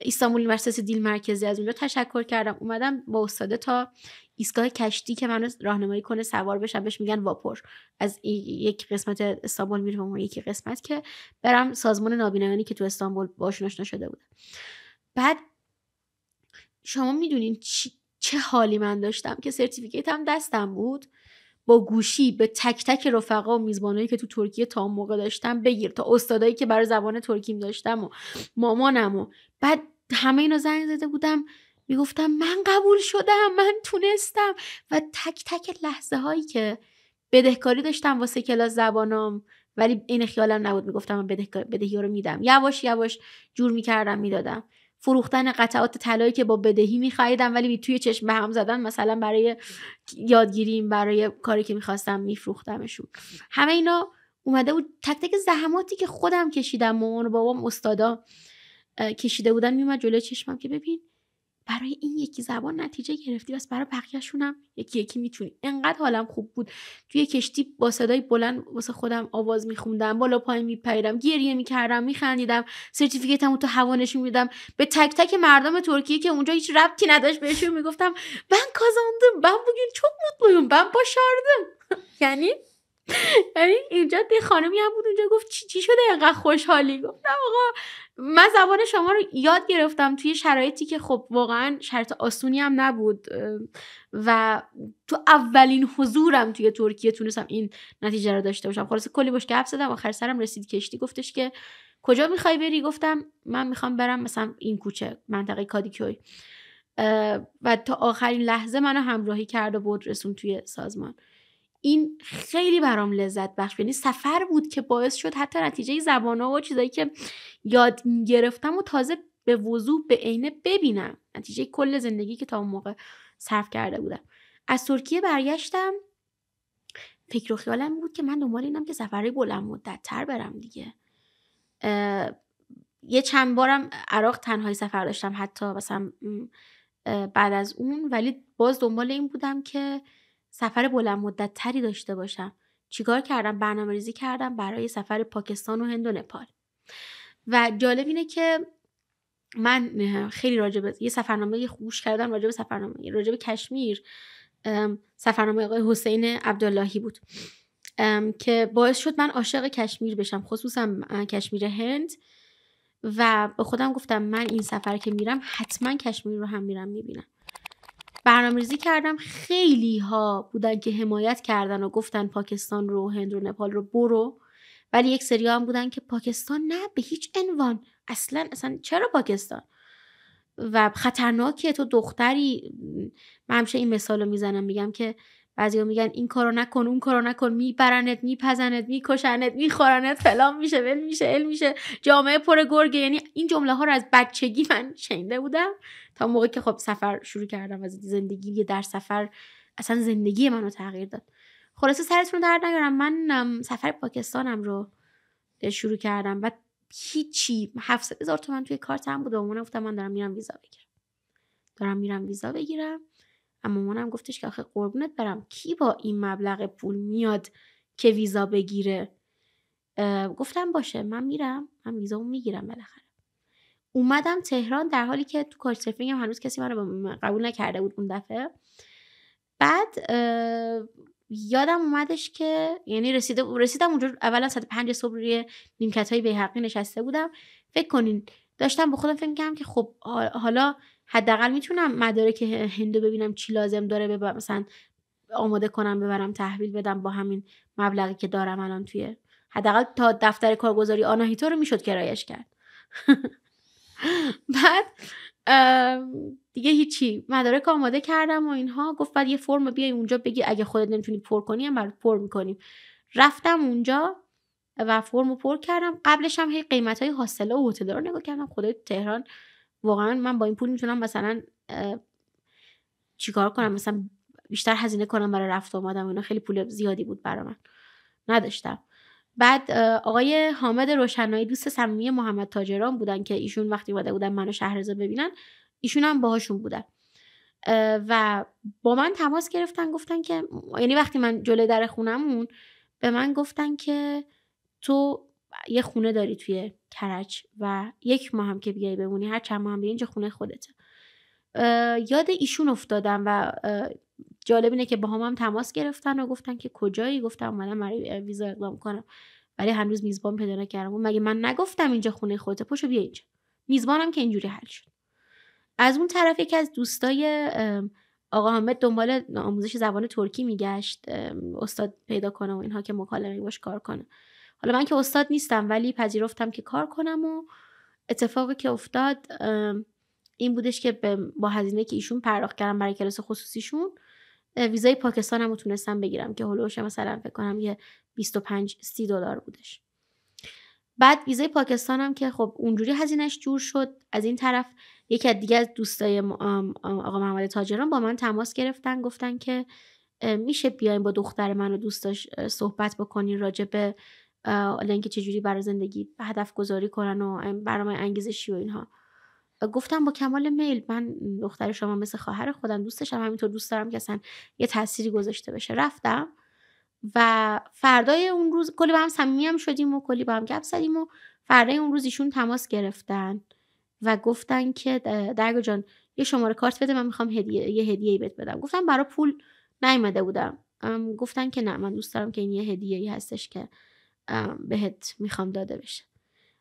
S3: استانبول مرسس دیل مرکزی از اونجا تشکر کردم اومدم با استاده تا ایستگاه کشتی که منو راهنمایی کنه سوار بشم بهش میگن واپر از یک قسمت استانبول میرم اون یکی قسمت که برم سازمان نابینایانی که تو استانبول باشون شده بود بعد شما میدونین چه حالی من داشتم که سرتیفیکیت هم دستم بود با گوشی به تک تک رفقا و میزبانایی که تو ترکیه تا اون موقع داشتم بگیر تا استادایی که برای زبان ترکیم داشتم و مامانم و بعد همه اینا زنگ زده بودم میگفتم من قبول شدم من تونستم و تک تک لحظه هایی که بدهکاری داشتم واسه کلاس زبانم ولی این خیالم نبود میگفتم من بدهی رو میدم یواش یواش جور میکردم میدادم فروختن قطعات طلایی که با بدهی میخریدم ولی توی چشم به هم زدن مثلا برای یادگیریم برای کاری که میخواستم میفروختمشون همه اینا اومده بود تک تک زحماتی که خودم کشیدم و بابام استادا کشیده بودن میومد جلوی چشمم که ببین برای این یکی زبان نتیجه گرفتی بس برای بقیهشون هم یکی یکی میتونی انقدر حالم خوب بود توی کشتی با صدای بلند واسه خودم آواز میخوندم بالا پایین میپریدم گریه میکردم میخندیدم سرتیفیکتم تو هوا نشون میدم به تک تک مردم ترکیه که اونجا هیچ ربطی نداشت بهشون میگفتم من کازاندم من bugün çok mutluyum من باشاردم. یعنی یعنی اینجا یه خانمی هم بود اونجا گفت چی, چی شده اینقدر خوشحالی گفتم آقا من زبان شما رو یاد گرفتم توی شرایطی که خب واقعا شرط آسونی هم نبود و تو اولین حضورم توی ترکیه تونستم این نتیجه رو داشته باشم خلاص کلی باش گپ زدم آخر سرم رسید کشتی گفتش که کجا میخوای بری گفتم من میخوام برم مثلا این کوچه منطقه کادیکوی و تا آخرین لحظه منو همراهی کرد و بود رسون توی سازمان این خیلی برام لذت بخش یعنی سفر بود که باعث شد حتی نتیجه زبان و چیزایی که یاد گرفتم و تازه به وضوح به عینه ببینم نتیجه کل زندگی که تا اون موقع صرف کرده بودم از ترکیه برگشتم فکر و خیالم بود که من دنبال اینم که سفرهای بلند مدت برم دیگه یه چند بارم عراق تنهایی سفر داشتم حتی مثلا بعد از اون ولی باز دنبال این بودم که سفر بلند مدت تری داشته باشم چیکار کردم برنامه ریزی کردم برای سفر پاکستان و هند و نپال و جالب اینه که من خیلی راجب یه سفرنامه خوش کردم راجب سفرنامه راجب کشمیر سفرنامه آقای حسین عبداللهی بود که باعث شد من عاشق کشمیر بشم خصوصا کشمیر هند و به خودم گفتم من این سفر که میرم حتما کشمیر رو هم میرم میبینم برنامه‌ریزی کردم خیلی ها بودن که حمایت کردن و گفتن پاکستان رو هند و نپال رو برو ولی یک سری هم بودن که پاکستان نه به هیچ عنوان اصلا اصلا چرا پاکستان و خطرناکیه تو دختری من همیشه این مثال رو میزنم میگم که بعضیا میگن این کارو نکن اون کارو نکن میبرنت میپزنت میکشنت میخورنت فلان میشه ول میشه ال میشه جامعه پر گرگه یعنی این جمله ها رو از بچگی من شنیده بودم تا موقع که خب سفر شروع کردم از زندگی در سفر اصلا زندگی منو تغییر داد خلاصه سرتون درد نگارم من سفر پاکستانم رو شروع کردم و هیچی هفت هزار تومن توی هم بود و من گفتم من دارم میرم ویزا بگیرم دارم میرم ویزا بگیرم اما مامانم گفتش که آخه قربونت برم کی با این مبلغ پول میاد که ویزا بگیره گفتم باشه من میرم من ویزامو میگیرم بالاخره اومدم تهران در حالی که تو کاش هم هنوز کسی منو قبول نکرده بود اون دفعه بعد یادم اومدش که یعنی رسیده رسیدم اونجا اولا ساعت پنج صبح روی نیمکت های بیحقی نشسته بودم فکر کنین داشتم به خودم فکر که خب حالا حداقل میتونم مدارک هندو ببینم چی لازم داره به مثلا آماده کنم ببرم تحویل بدم با همین مبلغی که دارم الان توی حداقل تا دفتر کارگزاری آناهیتو رو میشد کرایش کرد بعد دیگه هیچی مدارک آماده کردم و اینها گفت بعد یه فرم بیای اونجا بگی اگه خودت نمیتونی پر کنی هم برات پر میکنیم رفتم اونجا و فرم رو پر کردم قبلش هم هی قیمت های حاصله و رو نگاه کردم خدای تهران واقعا من با این پول میتونم مثلا چیکار کنم مثلا بیشتر هزینه کنم برای رفت آمدم اینا خیلی پول زیادی بود برای من نداشتم بعد آقای حامد روشنایی دوست صمیمی محمد تاجران بودن که ایشون وقتی اومده بودن منو شهرزا ببینن ایشون هم باهاشون بودن و با من تماس گرفتن گفتن که یعنی وقتی من جلوی در خونمون به من گفتن که تو یه خونه داری توی کرج و یک ماه هم که بیای بمونی هر چند ماه هم بیای اینجا خونه خودته یاد ایشون افتادم و جالب اینه که با هم, هم تماس گرفتن و گفتن که کجایی گفتم اومدم برای ویزا اقدام کنم ولی هنوز میزبان پیدا نکردم مگه من نگفتم اینجا خونه خودته پشو بیا اینجا میزبانم که اینجوری حل شد از اون طرف یکی از دوستای آقا حامد دنبال آموزش زبان ترکی میگشت استاد پیدا کنه و اینها که مکالمه باش کار کنه حالا من که استاد نیستم ولی پذیرفتم که کار کنم و اتفاقی که افتاد این بودش که با هزینه که ایشون پرداخت کردم برای کلاس خصوصیشون ویزای پاکستانم رو تونستم بگیرم که هلوش مثلا فکر کنم یه 25 30 دلار بودش بعد ویزای پاکستانم که خب اونجوری هزینهش جور شد از این طرف یکی از دیگه از دوستای آقا محمد تاجران با من تماس گرفتن گفتن که میشه بیایم با دختر من و دوستاش صحبت بکنین راجع حالا اینکه چجوری برای زندگی هدف گذاری کنن و برنامه انگیزشی و اینها گفتم با کمال میل من دختر شما مثل خواهر خودم دوستشم همینطور دوست دارم که اصلا یه تاثیری گذاشته بشه رفتم و فردای اون روز کلی با هم صمیمی هم شدیم و کلی با هم گپ زدیم و فردای اون روز ایشون تماس گرفتن و گفتن که درگو جان یه شماره کارت بده من میخوام هدیه یه هدیه بهت بدم گفتم برا پول نیومده بودم گفتن که نه من دوست دارم که این یه هدیه ای هستش که بهت میخوام داده بشه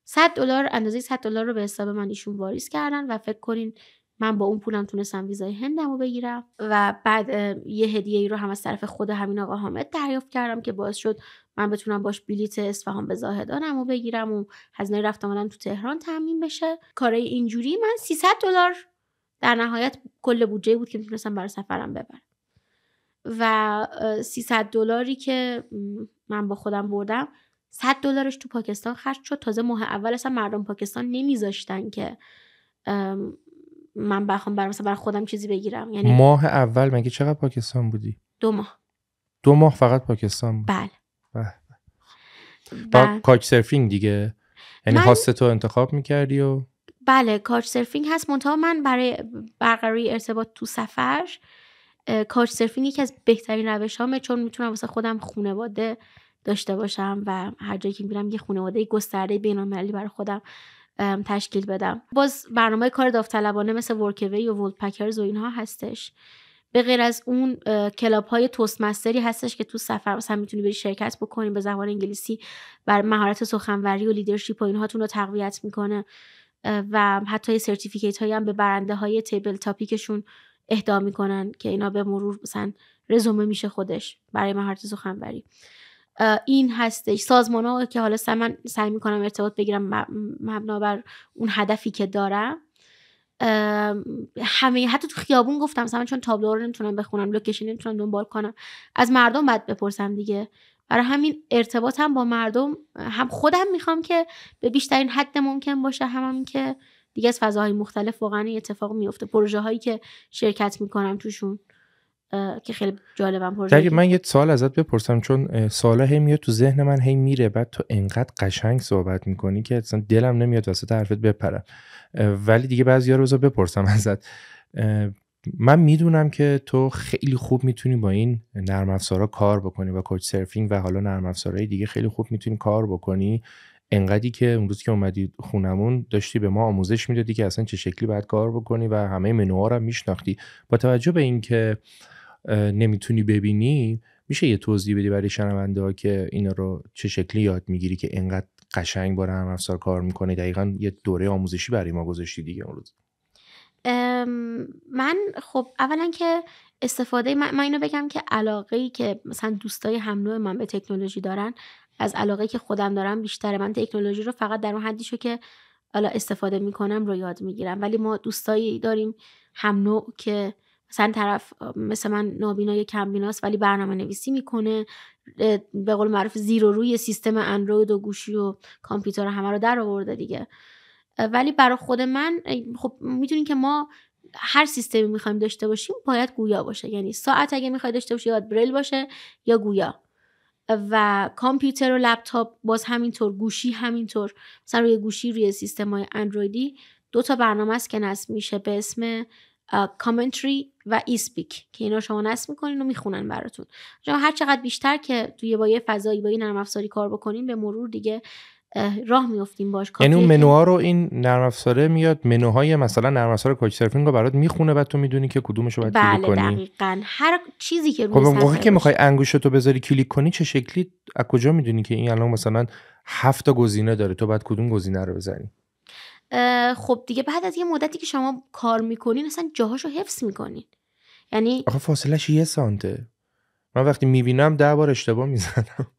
S3: 100 دلار اندازه 100 دلار رو به حساب من ایشون واریز کردن و فکر کنین من با اون پولم تونستم ویزای هندمو بگیرم و بعد یه هدیه ای رو هم از طرف خود همین آقا حامد دریافت کردم که باعث شد من بتونم باش بلیت اصفهان به زاهدانم رو بگیرم و هزینه رفت آمدن تو تهران تامین بشه کارای اینجوری من 300 دلار در نهایت کل بودجه بود که میتونستم برای سفرم ببرم و 300 دلاری که من با خودم بردم 100 دلارش تو پاکستان خرج شد تازه ماه اول اصلا مردم پاکستان نمیذاشتن که من بخوام برای مثلا برای خودم چیزی بگیرم یعنی
S2: ماه اول مگه چقدر پاکستان بودی دو ماه دو ماه فقط پاکستان بود بله, بله. خب، با کاچ سرفینگ دیگه یعنی من... تو انتخاب میکردی و
S3: بله کاچ سرفینگ هست منتها من برای برقراری ارتباط تو سفر کاچ سرفینگ یکی از بهترین روش هامه چون میتونم واسه خودم خونواده داشته باشم و هر جایی که میرم یه خانواده گسترده بینالمللی برای خودم تشکیل بدم باز برنامه کار داوطلبانه مثل ورکوی و وولد پکرز و اینها هستش به غیر از اون کلاب های توست هستش که تو سفر مثلا میتونی بری شرکت بکنی به زبان انگلیسی بر مهارت سخنوری و لیدرشپ و اینهاتون رو تقویت میکنه و حتی سرتیفیکیت هایی هم به برنده های تیبل تاپیکشون اهدا میکنن که اینا به مرور مثلا رزومه میشه خودش برای مهارت سخنوری این هستش سازمان ها که حالا من سعی میکنم ارتباط بگیرم مبنا بر اون هدفی که دارم همه حتی تو خیابون گفتم من چون تابلو رو نمیتونم بخونم لوکیشن نمیتونم دنبال کنم از مردم باید بپرسم دیگه برای همین ارتباطم با مردم هم خودم میخوام که به بیشترین حد ممکن باشه هم, هم که دیگه از فضاهای مختلف واقعا اتفاق میفته پروژه هایی که شرکت میکنم توشون که خیلی جالبم پروژه من
S2: یه سال ازت بپرسم چون سوالا هی میاد تو ذهن من هی میره بعد تو انقدر قشنگ صحبت میکنی که اصلا دلم نمیاد وسط حرفت بپرم ولی دیگه بعضی روزا بپرسم ازت من میدونم که تو خیلی خوب میتونی با این نرم افزارا کار بکنی و کوچ سرفینگ و حالا نرم افزارهای دیگه خیلی خوب میتونی کار بکنی انقدری که امروز که اومدی خونمون داشتی به ما آموزش میدادی که اصلا چه شکلی باید کار بکنی و همه منوها رو میشناختی با توجه به اینکه نمیتونی ببینی میشه یه توضیح بدی برای شنونده ها که اینا رو چه شکلی یاد میگیری که اینقدر قشنگ با هم افزار کار میکنه دقیقا یه دوره آموزشی برای ما گذاشتی دیگه اون روز
S3: من خب اولا که استفاده من, من اینو بگم که علاقه ای که مثلا دوستای هم نوع من به تکنولوژی دارن از علاقه که خودم دارم بیشتره من تکنولوژی رو فقط در اون حدی شو که حالا استفاده میکنم رو یاد میگیرم ولی ما دوستایی داریم هم نوع که مثلا طرف مثل من نابینا یا کمبیناست ولی برنامه نویسی میکنه به قول معروف زیر و روی سیستم اندروید و گوشی و کامپیوتر همه رو در آورده دیگه ولی برای خود من خب که ما هر سیستمی میخوایم داشته باشیم باید گویا باشه یعنی ساعت اگه میخوای داشته باشی باید بریل باشه یا گویا و کامپیوتر و لپتاپ باز همینطور گوشی همینطور مثلا روی گوشی روی سیستم های اندرویدی دو تا برنامه است که نصب میشه به اسم کامنتری و ایسپیک که اینا شما نصب میکنین و میخونن براتون شما هر چقدر بیشتر که توی با یه فضایی با یه نرم افزاری کار بکنین به مرور دیگه راه میافتیم باش یعنی اون منوها رو
S2: این نرم افزاره میاد منوهای مثلا نرم افزار کوچ سرفینگ رو برات میخونه و تو میدونی که کدومشو باید کلیک بله، کنی بله
S3: دقیقاً هر چیزی که روی خب که میخوای
S2: انگوشتو بذاری کلیک کنی چه شکلی از کجا میدونی که این الان مثلا هفت تا گزینه داره تو بعد کدوم گزینه رو بزنی
S3: خب دیگه بعد از یه مدتی که شما کار میکنین اصلا رو حفظ میکنین یعنی
S2: آخه فاصلش یه سانته من وقتی میبینم ده بار اشتباه میزنم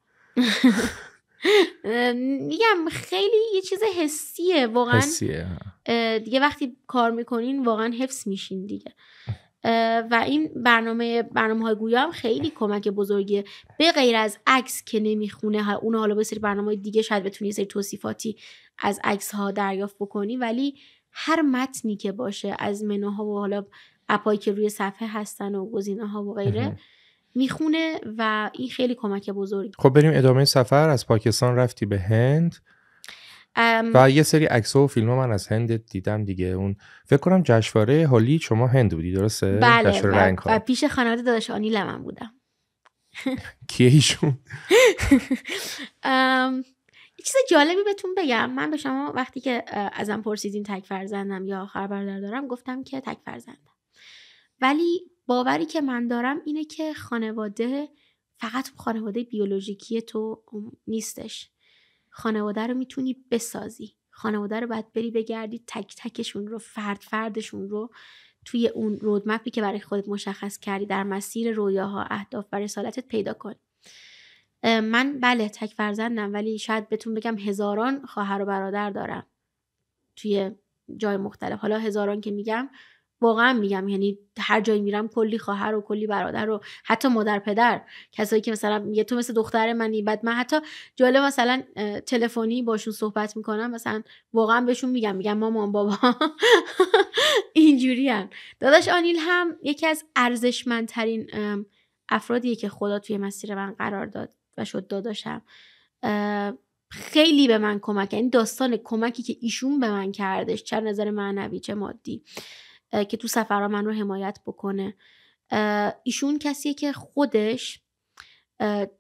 S3: میگم خیلی یه چیز حسیه واقعا حسیه. دیگه وقتی کار میکنین واقعا حفظ میشین دیگه و این برنامه برنامه های گویا هم خیلی کمک بزرگیه به غیر از عکس که نمیخونه اون حالا به سری برنامه های دیگه شاید بتونی یه سری توصیفاتی از عکس ها دریافت بکنی ولی هر متنی که باشه از منوها و حالا اپایی که روی صفحه هستن و گزینه ها و غیره میخونه و این خیلی کمک بزرگی
S2: خب بریم ادامه سفر از پاکستان رفتی به هند و یه سری عکس و فیلم من از هند دیدم دیگه اون فکر کنم جشواره هالی شما هند بودی درسته بله و, و
S3: پیش خانواده داداش آنیل من بودم
S2: کیه ایشون
S3: یه چیز جالبی بهتون بگم من به شما وقتی که ازم پرسیدین تک فرزندم یا آخر برادر دارم گفتم که تک فرزندم ولی باوری که من دارم اینه که خانواده فقط خانواده بیولوژیکی تو نیستش خانواده رو میتونی بسازی خانواده رو باید بری بگردی تک تکشون رو فرد فردشون رو توی اون رودمپی که برای خودت مشخص کردی در مسیر رویاها اهداف و رسالتت پیدا کنی من بله تک فرزندم ولی شاید بتون بگم هزاران خواهر و برادر دارم توی جای مختلف حالا هزاران که میگم واقعا میگم یعنی هر جایی میرم کلی خواهر و کلی برادر و حتی مادر پدر کسایی که مثلا میگه تو مثل دختر منی بعد من حتی جالب مثلا تلفنی باشون صحبت میکنم مثلا واقعا بهشون میگم میگم مامان بابا اینجوری هم داداش آنیل هم یکی از ارزشمندترین افرادیه که خدا توی مسیر من قرار داد و شد داداشم خیلی به من کمک این یعنی داستان کمکی که ایشون به من کردش چه نظر معنوی چه مادی که تو سفرها من رو حمایت بکنه ایشون کسیه که خودش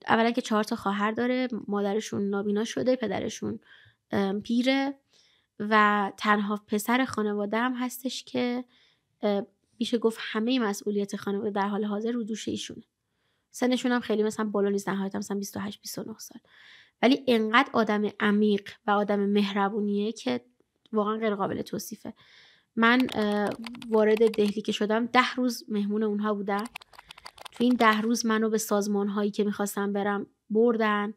S3: اولا که چهار تا خواهر داره مادرشون نابینا شده پدرشون پیره و تنها پسر خانواده هم هستش که میشه گفت همه مسئولیت خانواده در حال حاضر رو دوش ایشونه سنشون خیلی مثلا بالا نیست نهایت مثلا 28 29 سال ولی انقدر آدم عمیق و آدم مهربونیه که واقعا غیر قابل توصیفه من وارد دهلی که شدم ده روز مهمون اونها بودم تو این ده روز منو به سازمان هایی که میخواستم برم بردن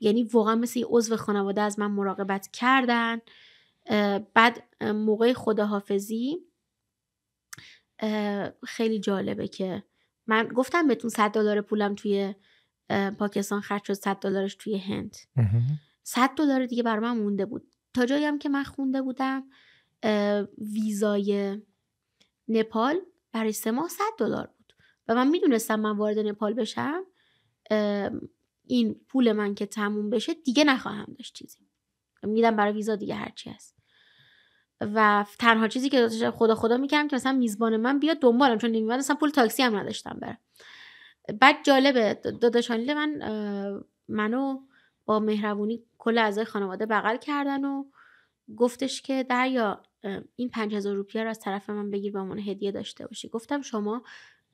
S3: یعنی واقعا مثل یه عضو خانواده از من مراقبت کردن بعد موقع خداحافظی خیلی جالبه که من گفتم بهتون 100 دلار پولم توی پاکستان خرج شد 100 دلارش توی هند 100 دلار دیگه بر من مونده بود تا جایی هم که من خونده بودم ویزای نپال برای سه ماه 100 دلار بود و من میدونستم من وارد نپال بشم این پول من که تموم بشه دیگه نخواهم داشت چیزی میدم برای ویزا دیگه هرچی هست و تنها چیزی که خدا خدا میکردم که مثلا میزبان من بیاد دنبالم چون نمیومد اصلا پول تاکسی هم نداشتم بره بعد جالبه داداش من منو با مهربونی کل اعضای خانواده بغل کردن و گفتش که دریا این هزار روپیه رو از طرف من بگیر به عنوان هدیه داشته باشی گفتم شما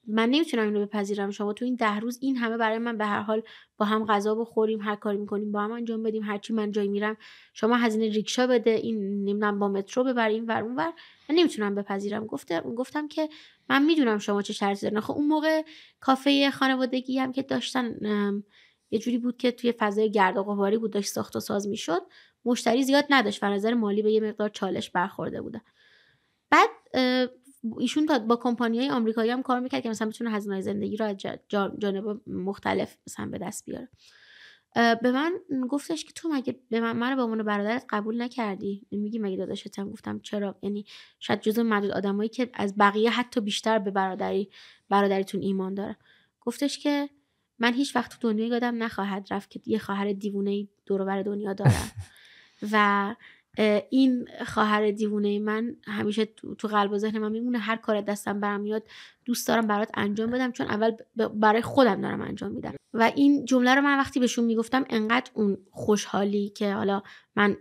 S3: من نمیتونم رو بپذیرم شما تو این ده روز این همه برای من به هر حال با هم غذا بخوریم هر کاری میکنیم با هم انجام بدیم هرچی من جایی میرم شما هزینه ریکشا بده این نمیدونم با مترو ببریم این ور اون ور من نمیتونم بپذیرم گفته گفتم که من میدونم شما چه شرطی دارین خب اون موقع کافه خانوادگی هم که داشتن یه جوری بود که توی فضای گرد و بود داشت ساخت و ساز میشد مشتری زیاد نداشت و نظر مالی به یه مقدار چالش برخورده بودن بعد ایشون با کمپانی های آمریکایی هم کار میکرد که مثلا بتونه هزینه زندگی رو از جانب مختلف مثلا به دست بیاره به من گفتش که تو مگه به من منو به عنوان برادرت قبول نکردی میگی مگه داداشتم گفتم چرا یعنی شاید جزو معدود آدمایی که از بقیه حتی بیشتر به برادری برادریتون ایمان داره گفتش که من هیچ وقت تو دنیای یادم نخواهد رفت که یه خواهر دیوونه دور دنیا دارم و این خواهر دیوونه من همیشه تو قلب و ذهن من میمونه هر کار دستم برم میاد دوست دارم برات انجام بدم چون اول برای خودم دارم انجام میدم و این جمله رو من وقتی بهشون میگفتم انقدر اون خوشحالی که حالا من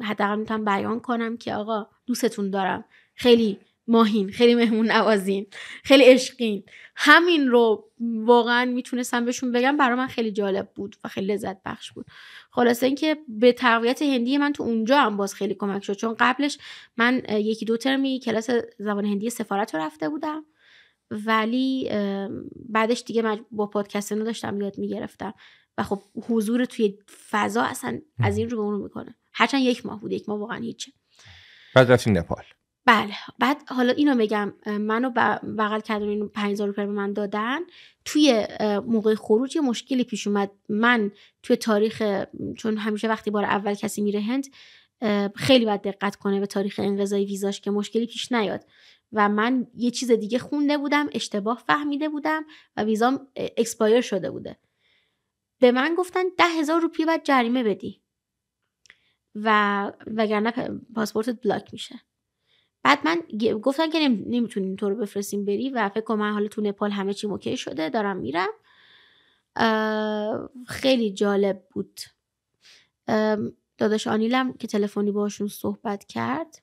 S3: حداقل میتونم بیان کنم که آقا دوستتون دارم خیلی ماهین خیلی مهمون نوازین خیلی عشقین همین رو واقعا میتونستم بهشون بگم برای من خیلی جالب بود و خیلی لذت بخش بود خلاصه اینکه به تقویت هندی من تو اونجا هم باز خیلی کمک شد چون قبلش من یکی دو ترمی کلاس زبان هندی سفارت رو رفته بودم ولی بعدش دیگه من با پادکست داشتم یاد میگرفتم و خب حضور توی فضا اصلا از این رو به اون میکنه هرچند یک ماه بود یک ماه واقعا هیچه
S2: بعد رفتیم نپال
S3: بله بعد حالا اینو بگم منو بغل کردن اینو 5000 به من دادن توی موقع خروج یه مشکلی پیش اومد من توی تاریخ چون همیشه وقتی بار اول کسی میره هند خیلی باید دقت کنه به تاریخ انقضای ویزاش که مشکلی پیش نیاد و من یه چیز دیگه خونده بودم اشتباه فهمیده بودم و ویزام اکسپایر شده بوده به من گفتن ده هزار روپیه باید جریمه بدی و وگرنه پاسپورتت بلاک میشه بعد من گفتن که نمیتونیم تو رو بفرستیم بری و فکر کنم من حالا تو نپال همه چی اوکی شده دارم میرم خیلی جالب بود داداش آنیلم که تلفنی باشون صحبت کرد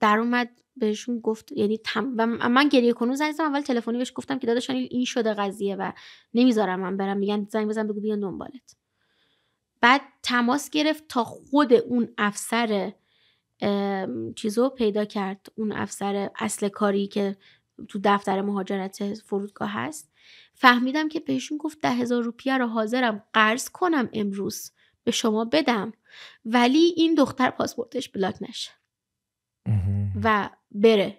S3: در اومد بهشون گفت یعنی تم... من گریه کنون زنگ اول تلفنی بهش گفتم که داداش آنیل این شده قضیه و نمیذارم من برم میگن زنگ بزن بگو بیان دنبالت بعد تماس گرفت تا خود اون افسر چیزو پیدا کرد اون افسر اصل کاری که تو دفتر مهاجرت فرودگاه هست فهمیدم که بهشون گفت ده هزار روپیه رو حاضرم قرض کنم امروز به شما بدم ولی این دختر پاسپورتش بلاک نشه و بره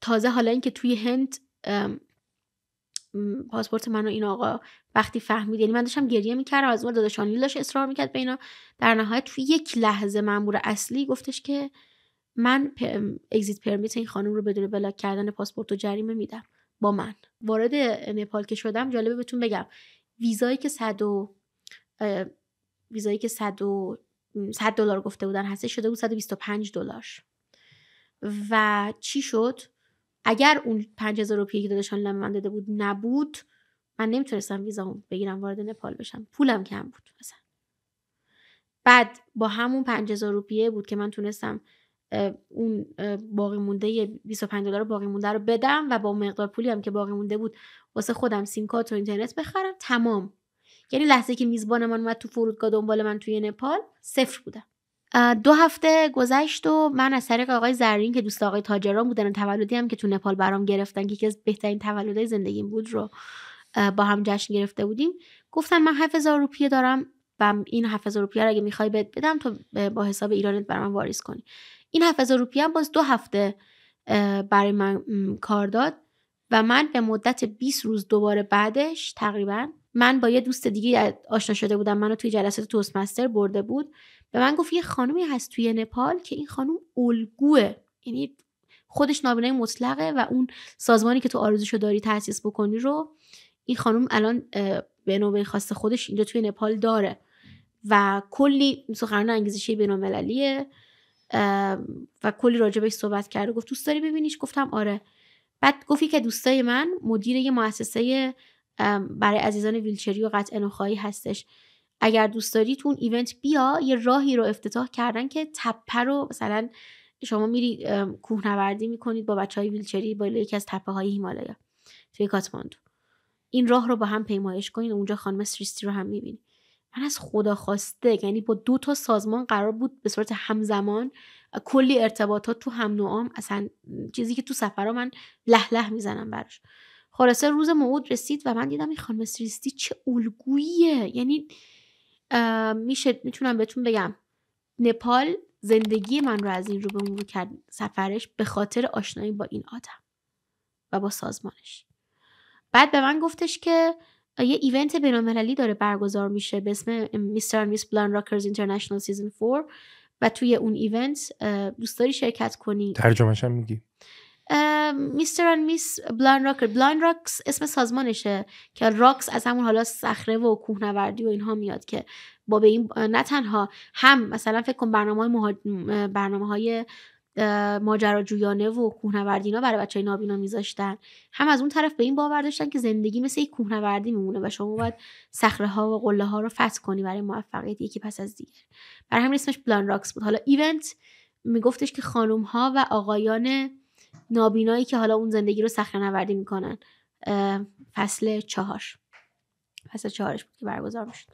S3: تازه حالا اینکه توی هند پاسپورت من و این آقا وقتی فهمید یعنی من داشتم گریه میکردم از اون داداش اصرار میکرد به اینا در نهایت توی یک لحظه مامور اصلی گفتش که من اگزییت پرمیت این خانم رو بدون بلاک کردن پاسپورت و جریمه میدم با من وارد نپال که شدم جالبه بهتون بگم ویزایی که صد و ویزایی که صد و 100 دلار گفته بودن هسته شده بود 125 دلار و چی شد اگر اون 5000 روپیه که داداشان من داده بود نبود من نمیتونستم ویزامو بگیرم وارد نپال بشم پولم کم بود مثلا بعد با همون 5000 روپیه بود که من تونستم اون باقی مونده 25 دلار باقی مونده رو بدم و با مقدار پولی هم که باقی مونده بود واسه خودم سیم کارت و اینترنت بخرم تمام یعنی لحظه که میزبان من اومد تو فرودگاه دنبال من توی نپال صفر بودم دو هفته گذشت و من از طریق آقای زرین که دوست آقای تاجران بودن تولدی هم که تو نپال برام گرفتن که از بهترین تولدهای زندگیم بود رو با هم جشن گرفته بودیم گفتن من 7000 روپیه دارم و این 7000 روپیه رو اگه میخوای بهت بدم تو با حساب ایرانت برام واریز کنی این 7000 روپیه هم باز دو هفته برای من کار داد و من به مدت 20 روز دوباره بعدش تقریبا من با یه دوست دیگه آشنا شده بودم منو توی جلسه توست مستر برده بود به من گفت یه خانومی هست توی نپال که این خانم الگوه یعنی خودش نابینای مطلقه و اون سازمانی که تو آرزوشو داری تاسیس بکنی رو این خانم الان به نوبه خواست خودش اینجا توی نپال داره و کلی سخنران انگیزشی بین المللیه و کلی راجبش صحبت کرد گفت دوست داری ببینیش گفتم آره بعد گفتی که دوستای من مدیر یه مؤسسه برای عزیزان ویلچری و قطع نخواهی هستش اگر دوست داری تو اون ایونت بیا یه راهی رو افتتاح کردن که تپه رو مثلا شما میری کوهنوردی میکنید با بچه های ویلچری با یکی از تپه های هیمالیا توی کاتماندو این راه رو با هم پیمایش کنین اونجا خانم سریستی رو هم میبینید من از خدا خواسته یعنی با دو تا سازمان قرار بود به صورت همزمان کلی ارتباطات تو هم نوام اصلا چیزی که تو سفرها من لح لح میزنم براش خلاصه روز موعود رسید و من دیدم این خانم سریستی چه الگوییه یعنی میشه میتونم بهتون بگم نپال زندگی من رو از این رو به کرد سفرش به خاطر آشنایی با این آدم و با سازمانش بعد به من گفتش که یه ایونت بین داره برگزار میشه به اسم میستر میس بلان راکرز اینترنشنال سیزن 4 و توی اون ایونت دوست داری شرکت کنی ترجمه‌ش هم میگی میستر اند میس بلان راکر بلان راکس اسم سازمانشه که راکس از همون حالا صخره و کوهنوردی و اینها میاد که با به این نه تنها هم مثلا فکر کن برنامه های, برنامه های ماجراجویانه و کوهنوردینا برای بچه نابینا میذاشتن هم از اون طرف به این باور داشتن که زندگی مثل یک کوهنوردی میمونه و شما باید صخره ها و قله ها رو فتح کنی برای موفقیت یکی پس از دیگر برای همین اسمش بلان راکس بود حالا ایونت میگفتش که خانم ها و آقایان نابینایی که حالا اون زندگی رو صخره نوردی میکنن فصل چهار فصل چهارش بود که برگزار میشد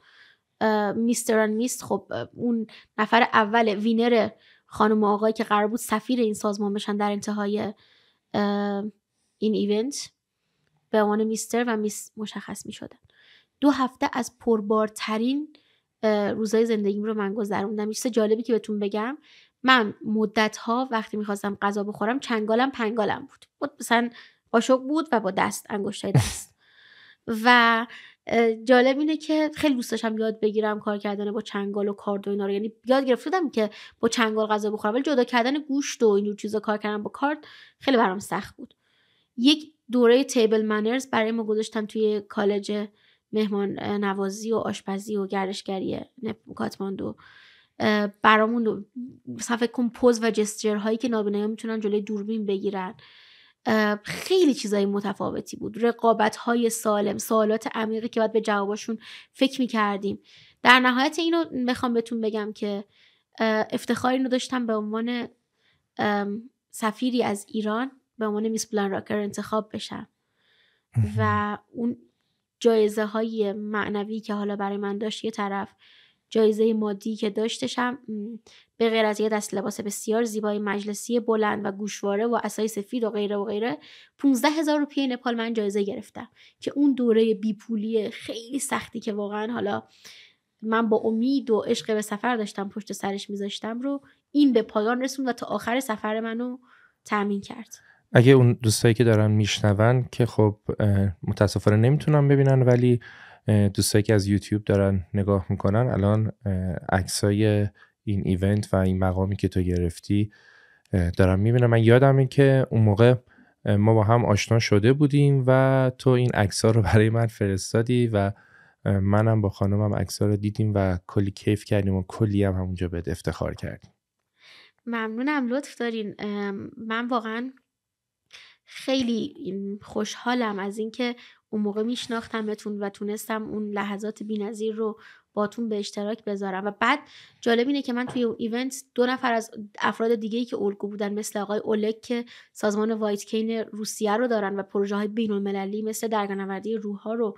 S3: میستر میست خب اون نفر اول وینر خانم و آقایی که قرار بود سفیر این سازمان بشن در انتهای این ایونت به عنوان میستر و میس مشخص می شدن دو هفته از پربارترین روزای زندگیم رو من گذروندم چیز جالبی که بهتون بگم من مدت ها وقتی میخواستم غذا بخورم چنگالم پنگالم بود مثلا قاشق بود و با دست انگشتای دست و جالب اینه که خیلی دوست داشتم یاد بگیرم کار کردن با چنگال و کارد و اینا رو یعنی یاد گرفته که با چنگال غذا بخورم ولی جدا کردن گوشت و اینجور چیزا کار کردن با کارد خیلی برام سخت بود یک دوره تیبل منرز برای ما گذاشتن توی کالج مهمان نوازی و آشپزی و گردشگری کاتماندو برامون صفحه فکر کن پوز و جستجر که نابینایی میتونن جلوی دوربین بگیرن خیلی چیزای متفاوتی بود رقابت های سالم سوالات عمیقی که باید به جواباشون فکر می کردیم در نهایت اینو میخوام بهتون بگم که افتخار اینو داشتم به عنوان سفیری از ایران به عنوان میس بلان راکر انتخاب بشم و اون جایزه های معنوی که حالا برای من داشت یه طرف جایزه مادی که داشتشم به غیر از یه دست لباس بسیار زیبای مجلسی بلند و گوشواره و اسای سفید و غیره و غیره 15 هزار روپیه نپال من جایزه گرفتم که اون دوره بیپولی خیلی سختی که واقعا حالا من با امید و عشق به سفر داشتم پشت سرش میذاشتم رو این به پایان رسوند و تا آخر سفر منو تامین کرد
S2: اگه اون دوستایی که دارن میشنون که خب متاسفانه نمیتونم ببینن ولی دوستایی که از یوتیوب دارن نگاه میکنن الان عکسای این ایونت و این مقامی که تو گرفتی دارم میبینم من این که اون موقع ما با هم آشنا شده بودیم و تو این عکس رو برای من فرستادی و منم با خانمم عکس رو دیدیم و کلی کیف کردیم و کلی هم همونجا بهت افتخار کردیم
S3: ممنونم لطف دارین من واقعا خیلی خوشحالم از اینکه اون موقع میشناختمتون و تونستم اون لحظات بینظیر رو باتون به اشتراک بذارم و بعد جالب اینه که من توی اون ایونت دو نفر از افراد دیگه ای که الگو بودن مثل آقای اولک که سازمان وایت کین روسیه رو دارن و پروژه های بین المللی مثل درگانوردی روح ها رو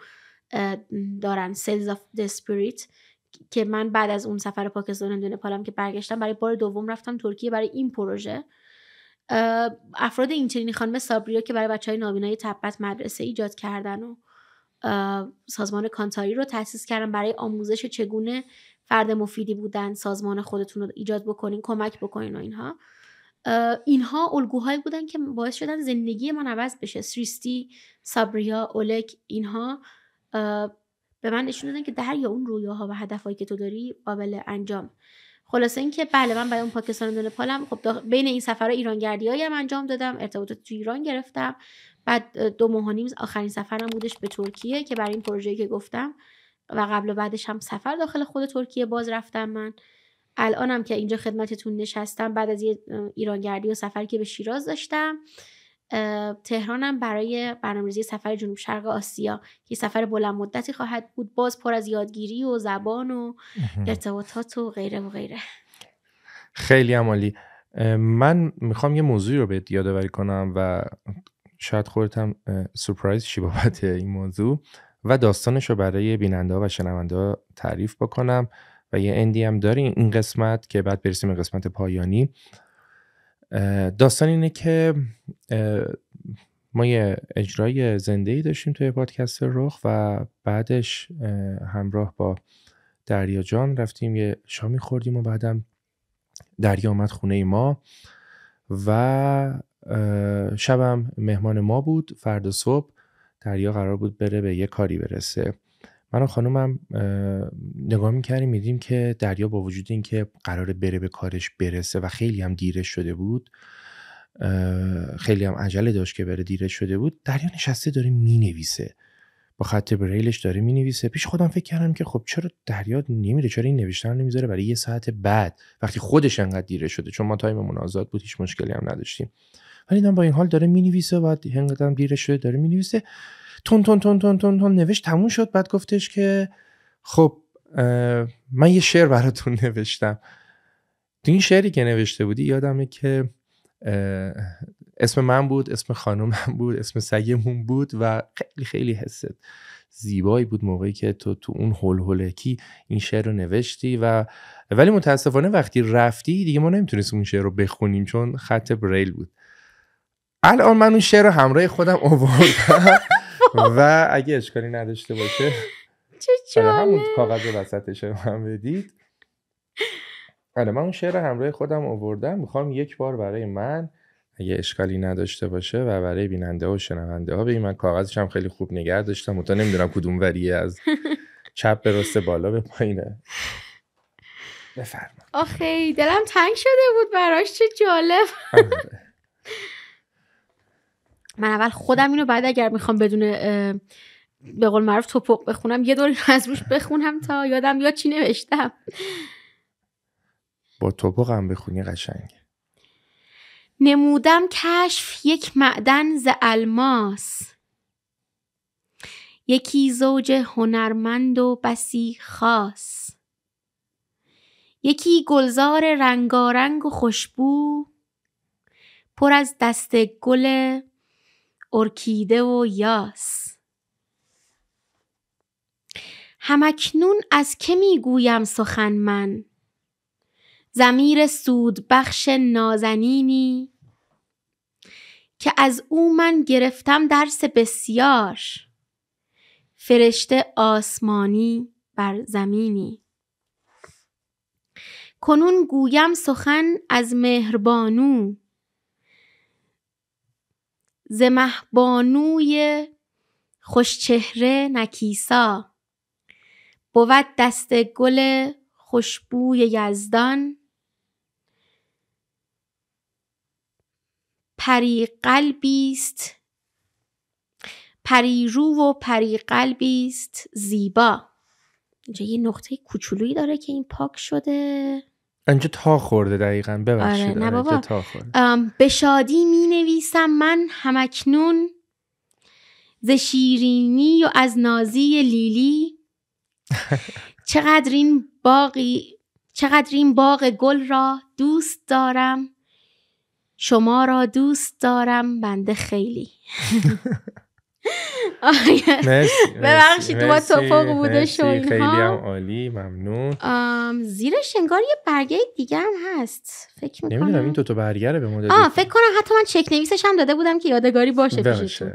S3: دارن سیلز آف سپیریت که من بعد از اون سفر پاکستان و پالم که برگشتم برای بار دوم رفتم ترکیه برای این پروژه افراد اینچنینی خانم سابریا که برای بچه های نابینای تبت مدرسه ایجاد کردن و سازمان کانتاری رو تاسیس کردن برای آموزش چگونه فرد مفیدی بودن سازمان خودتون رو ایجاد بکنین کمک بکنین و اینها اینها الگوهایی بودن که باعث شدن زندگی من عوض بشه سریستی سابریا اولک اینها به من نشون دادن که در یا اون رویاها و هدفهایی که تو داری قابل انجام خلاصه اینکه بله من برای اون پاکستان و پالم خب بین این سفرها ایرانگردیایی هم انجام دادم ارتباطات تو ایران گرفتم بعد دو ماه نیم آخرین سفرم بودش به ترکیه که برای این پروژه‌ای که گفتم و قبل و بعدش هم سفر داخل خود ترکیه باز رفتم من الانم که اینجا خدمتتون نشستم بعد از یه ایرانگردی و سفر که به شیراز داشتم تهرانم برای برنامه‌ریزی سفر جنوب شرق آسیا که سفر بلند مدتی خواهد بود باز پر از یادگیری و زبان و ارتباطات و غیره و غیره
S2: خیلی عمالی من میخوام یه موضوعی رو بهت یادآوری کنم و شاید خودت هم سورپرایز شی بابت این موضوع و داستانش رو برای بیننده و شنونده تعریف بکنم و یه اندی هم داریم این قسمت که بعد برسیم به قسمت پایانی داستان اینه که ما یه اجرای زنده ای داشتیم توی پادکست رخ و بعدش همراه با دریا جان رفتیم یه شامی خوردیم و بعدم دریا آمد خونه ما و شبم مهمان ما بود فردا صبح دریا قرار بود بره به یه کاری برسه من و خانومم نگاه میکردیم میدیم که دریا با وجود اینکه قرار بره به کارش برسه و خیلی هم دیره شده بود خیلی هم عجله داشت که بره دیره شده بود دریا نشسته داره مینویسه با خط بریلش داره مینویسه پیش خودم فکر کردم که خب چرا دریا نمیره چرا این نوشتن رو نمیذاره برای یه ساعت بعد وقتی خودش انقدر دیره شده چون ما تایم آزاد بود هیچ مشکلی هم نداشتیم ولی با این حال داره مینویسه و انقدر دیره شده داره مینویسه تون تون تون تون تون تون نوشت تموم شد بعد گفتش که خب من یه شعر براتون نوشتم تو این شعری که نوشته بودی یادمه که اسم من بود اسم خانومم بود اسم سگمون بود و خیلی خیلی حست زیبایی بود موقعی که تو تو اون هول هولکی این شعر رو نوشتی و ولی متاسفانه وقتی رفتی دیگه ما نمیتونستیم اون شعر رو بخونیم چون خط بریل بود الان من اون شعر رو همراه خودم آوردم و اگه اشکالی نداشته باشه چه همون کاغذ وسطش هم بدید آره من اون شعر همراه خودم آوردم میخوام یک بار برای من اگه اشکالی نداشته باشه و برای بیننده و شنونده ها من کاغذش هم خیلی خوب نگه داشتم تا نمیدونم کدوم وریه از چپ به راست بالا به پایینه
S1: بفرما
S3: آخه دلم تنگ شده بود براش چه جالب آره. من اول خودم اینو بعد اگر میخوام بدون به قول معروف توپق بخونم یه دوری از روش بخونم تا یادم یاد چی نوشتم
S2: با توپق هم بخونی قشنگ
S3: نمودم کشف یک معدن ز الماس یکی زوج هنرمند و بسی خاص یکی گلزار رنگارنگ و خوشبو پر از دست گل ارکیده و یاس همکنون از که میگویم سخن من زمیر سود بخش نازنینی که از او من گرفتم درس بسیار فرشته آسمانی بر زمینی کنون گویم سخن از مهربانو ز بانوی خوشچهره نکیسا بود دست گل خوشبوی یزدان پری قلبی پری رو و پری قلبی زیبا اینجا یه نقطه کوچولویی داره که این پاک شده
S2: اینجا تا خورده دقیقا ببخشید آره، آره، تا
S3: به شادی می نویسم من همکنون ز شیرینی و از نازی لیلی چقدر این باقی چقدر این باغ گل را دوست دارم شما را دوست دارم بنده خیلی ببخشید تو توفق بوده شو خیلی هم
S2: عالی ممنون
S3: زیرش انگار یه برگه دیگه هم هست فکر میکنم
S2: نمیدونم این تو تا به ما آه
S3: فکر کنم حتی من چک نویسش هم داده بودم که یادگاری باشه بشه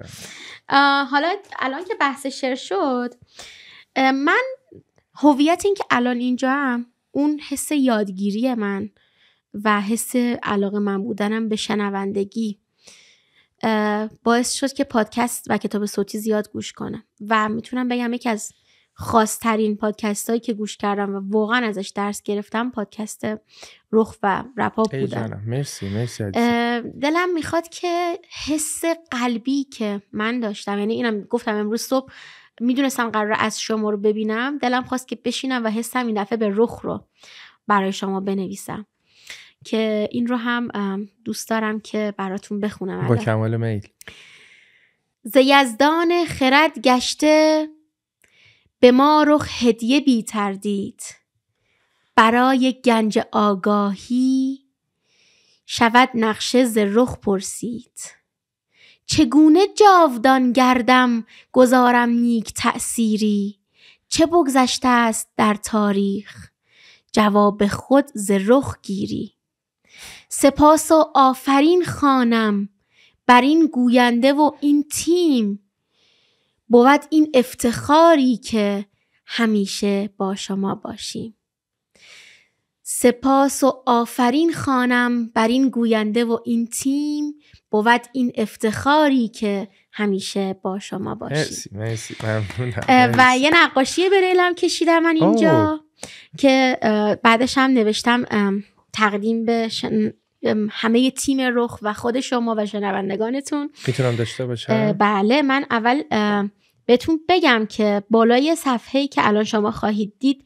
S3: حالا الان که بحث شر شد من هویت این که الان اینجا هم اون حس یادگیری من و حس علاقه من بودنم به شنوندگی باعث شد که پادکست و کتاب صوتی زیاد گوش کنم و میتونم بگم یکی از خاصترین پادکست هایی که گوش کردم و واقعا ازش درس گرفتم پادکست رخ و رپا بودم
S2: مرسی مرسی
S3: دلم میخواد که حس قلبی که من داشتم یعنی اینم گفتم امروز صبح میدونستم قرار از شما رو ببینم دلم خواست که بشینم و حسم این دفعه به رخ رو برای شما بنویسم که این رو هم دوست دارم که براتون بخونم با
S2: کمال میل
S3: زیزدان خرد گشته به ما رخ هدیه بی تردید برای گنج آگاهی شود نقشه ز رخ پرسید چگونه جاودان گردم گذارم نیک تأثیری چه بگذشته است در تاریخ جواب خود ز رخ گیری سپاس و آفرین خانم بر این گوینده و این تیم بود این افتخاری که همیشه با شما باشیم سپاس و آفرین خانم بر این گوینده و این تیم بود این افتخاری که همیشه با شما باشیم مرسی،
S2: مرسی، و
S3: یه نقاشی بریلم کشیدم من اینجا که بعدش هم نوشتم تقدیم به همه تیم رخ و خود شما و شنوندگانتون
S2: میتونم داشته باشم
S3: بله من اول بهتون بگم که بالای صفحه‌ای که الان شما خواهید دید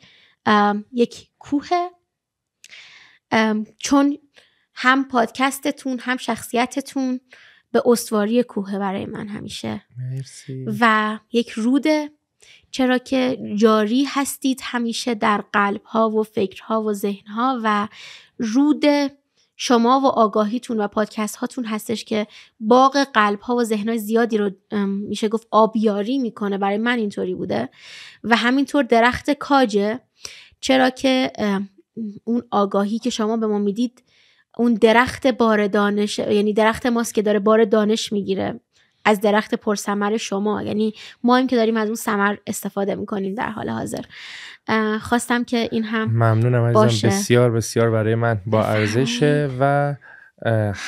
S3: یک کوه چون هم پادکستتون هم شخصیتتون به استواری کوه برای من همیشه مرسی. و یک روده چرا که جاری هستید همیشه در قلب ها و فکرها و ذهن ها و رود شما و آگاهیتون و پادکست هاتون هستش که باغ قلب ها و ذهن های زیادی رو میشه گفت آبیاری میکنه برای من اینطوری بوده و همینطور درخت کاجه چرا که اون آگاهی که شما به ما میدید اون درخت بار دانش یعنی درخت ماست که داره بار دانش میگیره از درخت پرثمر شما یعنی ما هم که داریم از اون ثمر استفاده میکنیم در حال حاضر خواستم که این هم ممنونم عزیزم بسیار
S2: بسیار برای من با ارزش و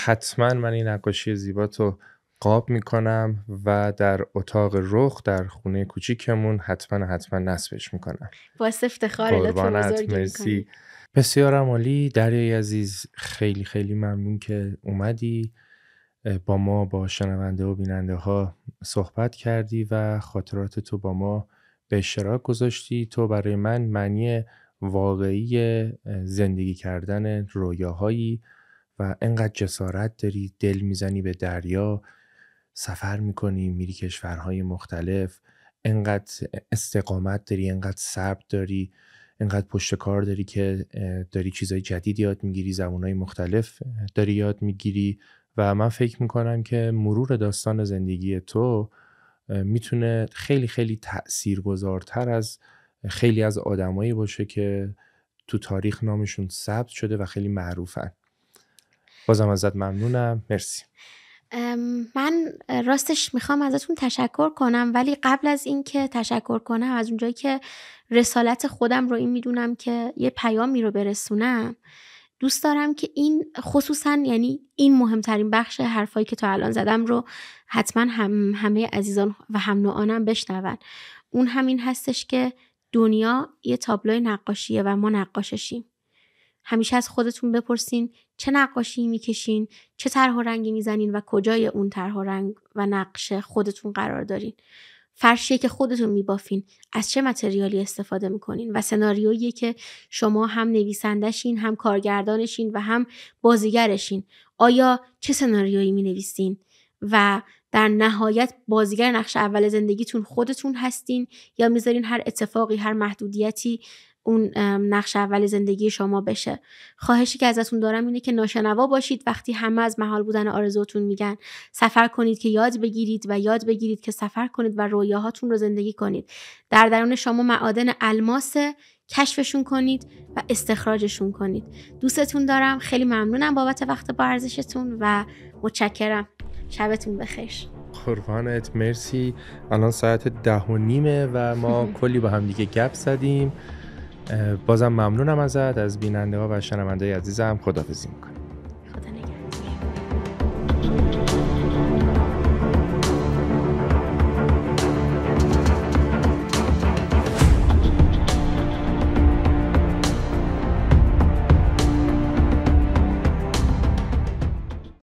S2: حتما من این نقاشی زیبا تو قاب میکنم و در اتاق رخ در خونه کوچیکمون حتما حتما نصبش میکنم
S3: با افتخار مرسی
S2: بسیار عمالی دریای عزیز خیلی خیلی ممنون که اومدی با ما با شنونده و بیننده ها صحبت کردی و خاطرات تو با ما به اشتراک گذاشتی تو برای من معنی واقعی زندگی کردن رویاهایی و انقدر جسارت داری دل میزنی به دریا سفر میکنی میری کشورهای مختلف انقدر استقامت داری انقدر صبر داری انقدر پشت کار داری که داری چیزهای جدید یاد میگیری زبانهای مختلف داری یاد میگیری و من فکر میکنم که مرور داستان زندگی تو میتونه خیلی خیلی تاثیرگذارتر از خیلی از آدمایی باشه که تو تاریخ نامشون ثبت شده و خیلی معروفن بازم ازت ممنونم مرسی
S3: من راستش میخوام ازتون تشکر کنم ولی قبل از اینکه تشکر کنم از اونجایی که رسالت خودم رو این میدونم که یه پیامی رو برسونم دوست دارم که این خصوصا یعنی این مهمترین بخش حرفایی که تا الان زدم رو حتما همه عزیزان و هم نوعانم بشنون اون همین هستش که دنیا یه تابلوی نقاشیه و ما نقاششیم همیشه از خودتون بپرسین چه نقاشی میکشین چه طرح و رنگی میزنین و کجای اون طرح و رنگ و نقشه خودتون قرار دارین فرشیه که خودتون میبافین از چه متریالی استفاده میکنین و سناریویی که شما هم نویسندشین هم کارگردانشین و هم بازیگرشین آیا چه سناریویی مینویسین و در نهایت بازیگر نقش اول زندگیتون خودتون هستین یا میذارین هر اتفاقی هر محدودیتی اون نقش اول زندگی شما بشه خواهشی که ازتون دارم اینه که ناشنوا باشید وقتی همه از محال بودن آرزوتون میگن سفر کنید که یاد بگیرید و یاد بگیرید که سفر کنید و رویاهاتون رو زندگی کنید در درون شما معادن الماس کشفشون کنید و استخراجشون کنید دوستتون دارم خیلی ممنونم بابت وقت با ارزشتون و متشکرم شبتون بخیر
S2: قربانت مرسی الان ساعت ده و نیمه و ما کلی با هم دیگه گپ زدیم بازم ممنونم ازت از بیننده ها و شنونده عزیزم خدافزی میکنم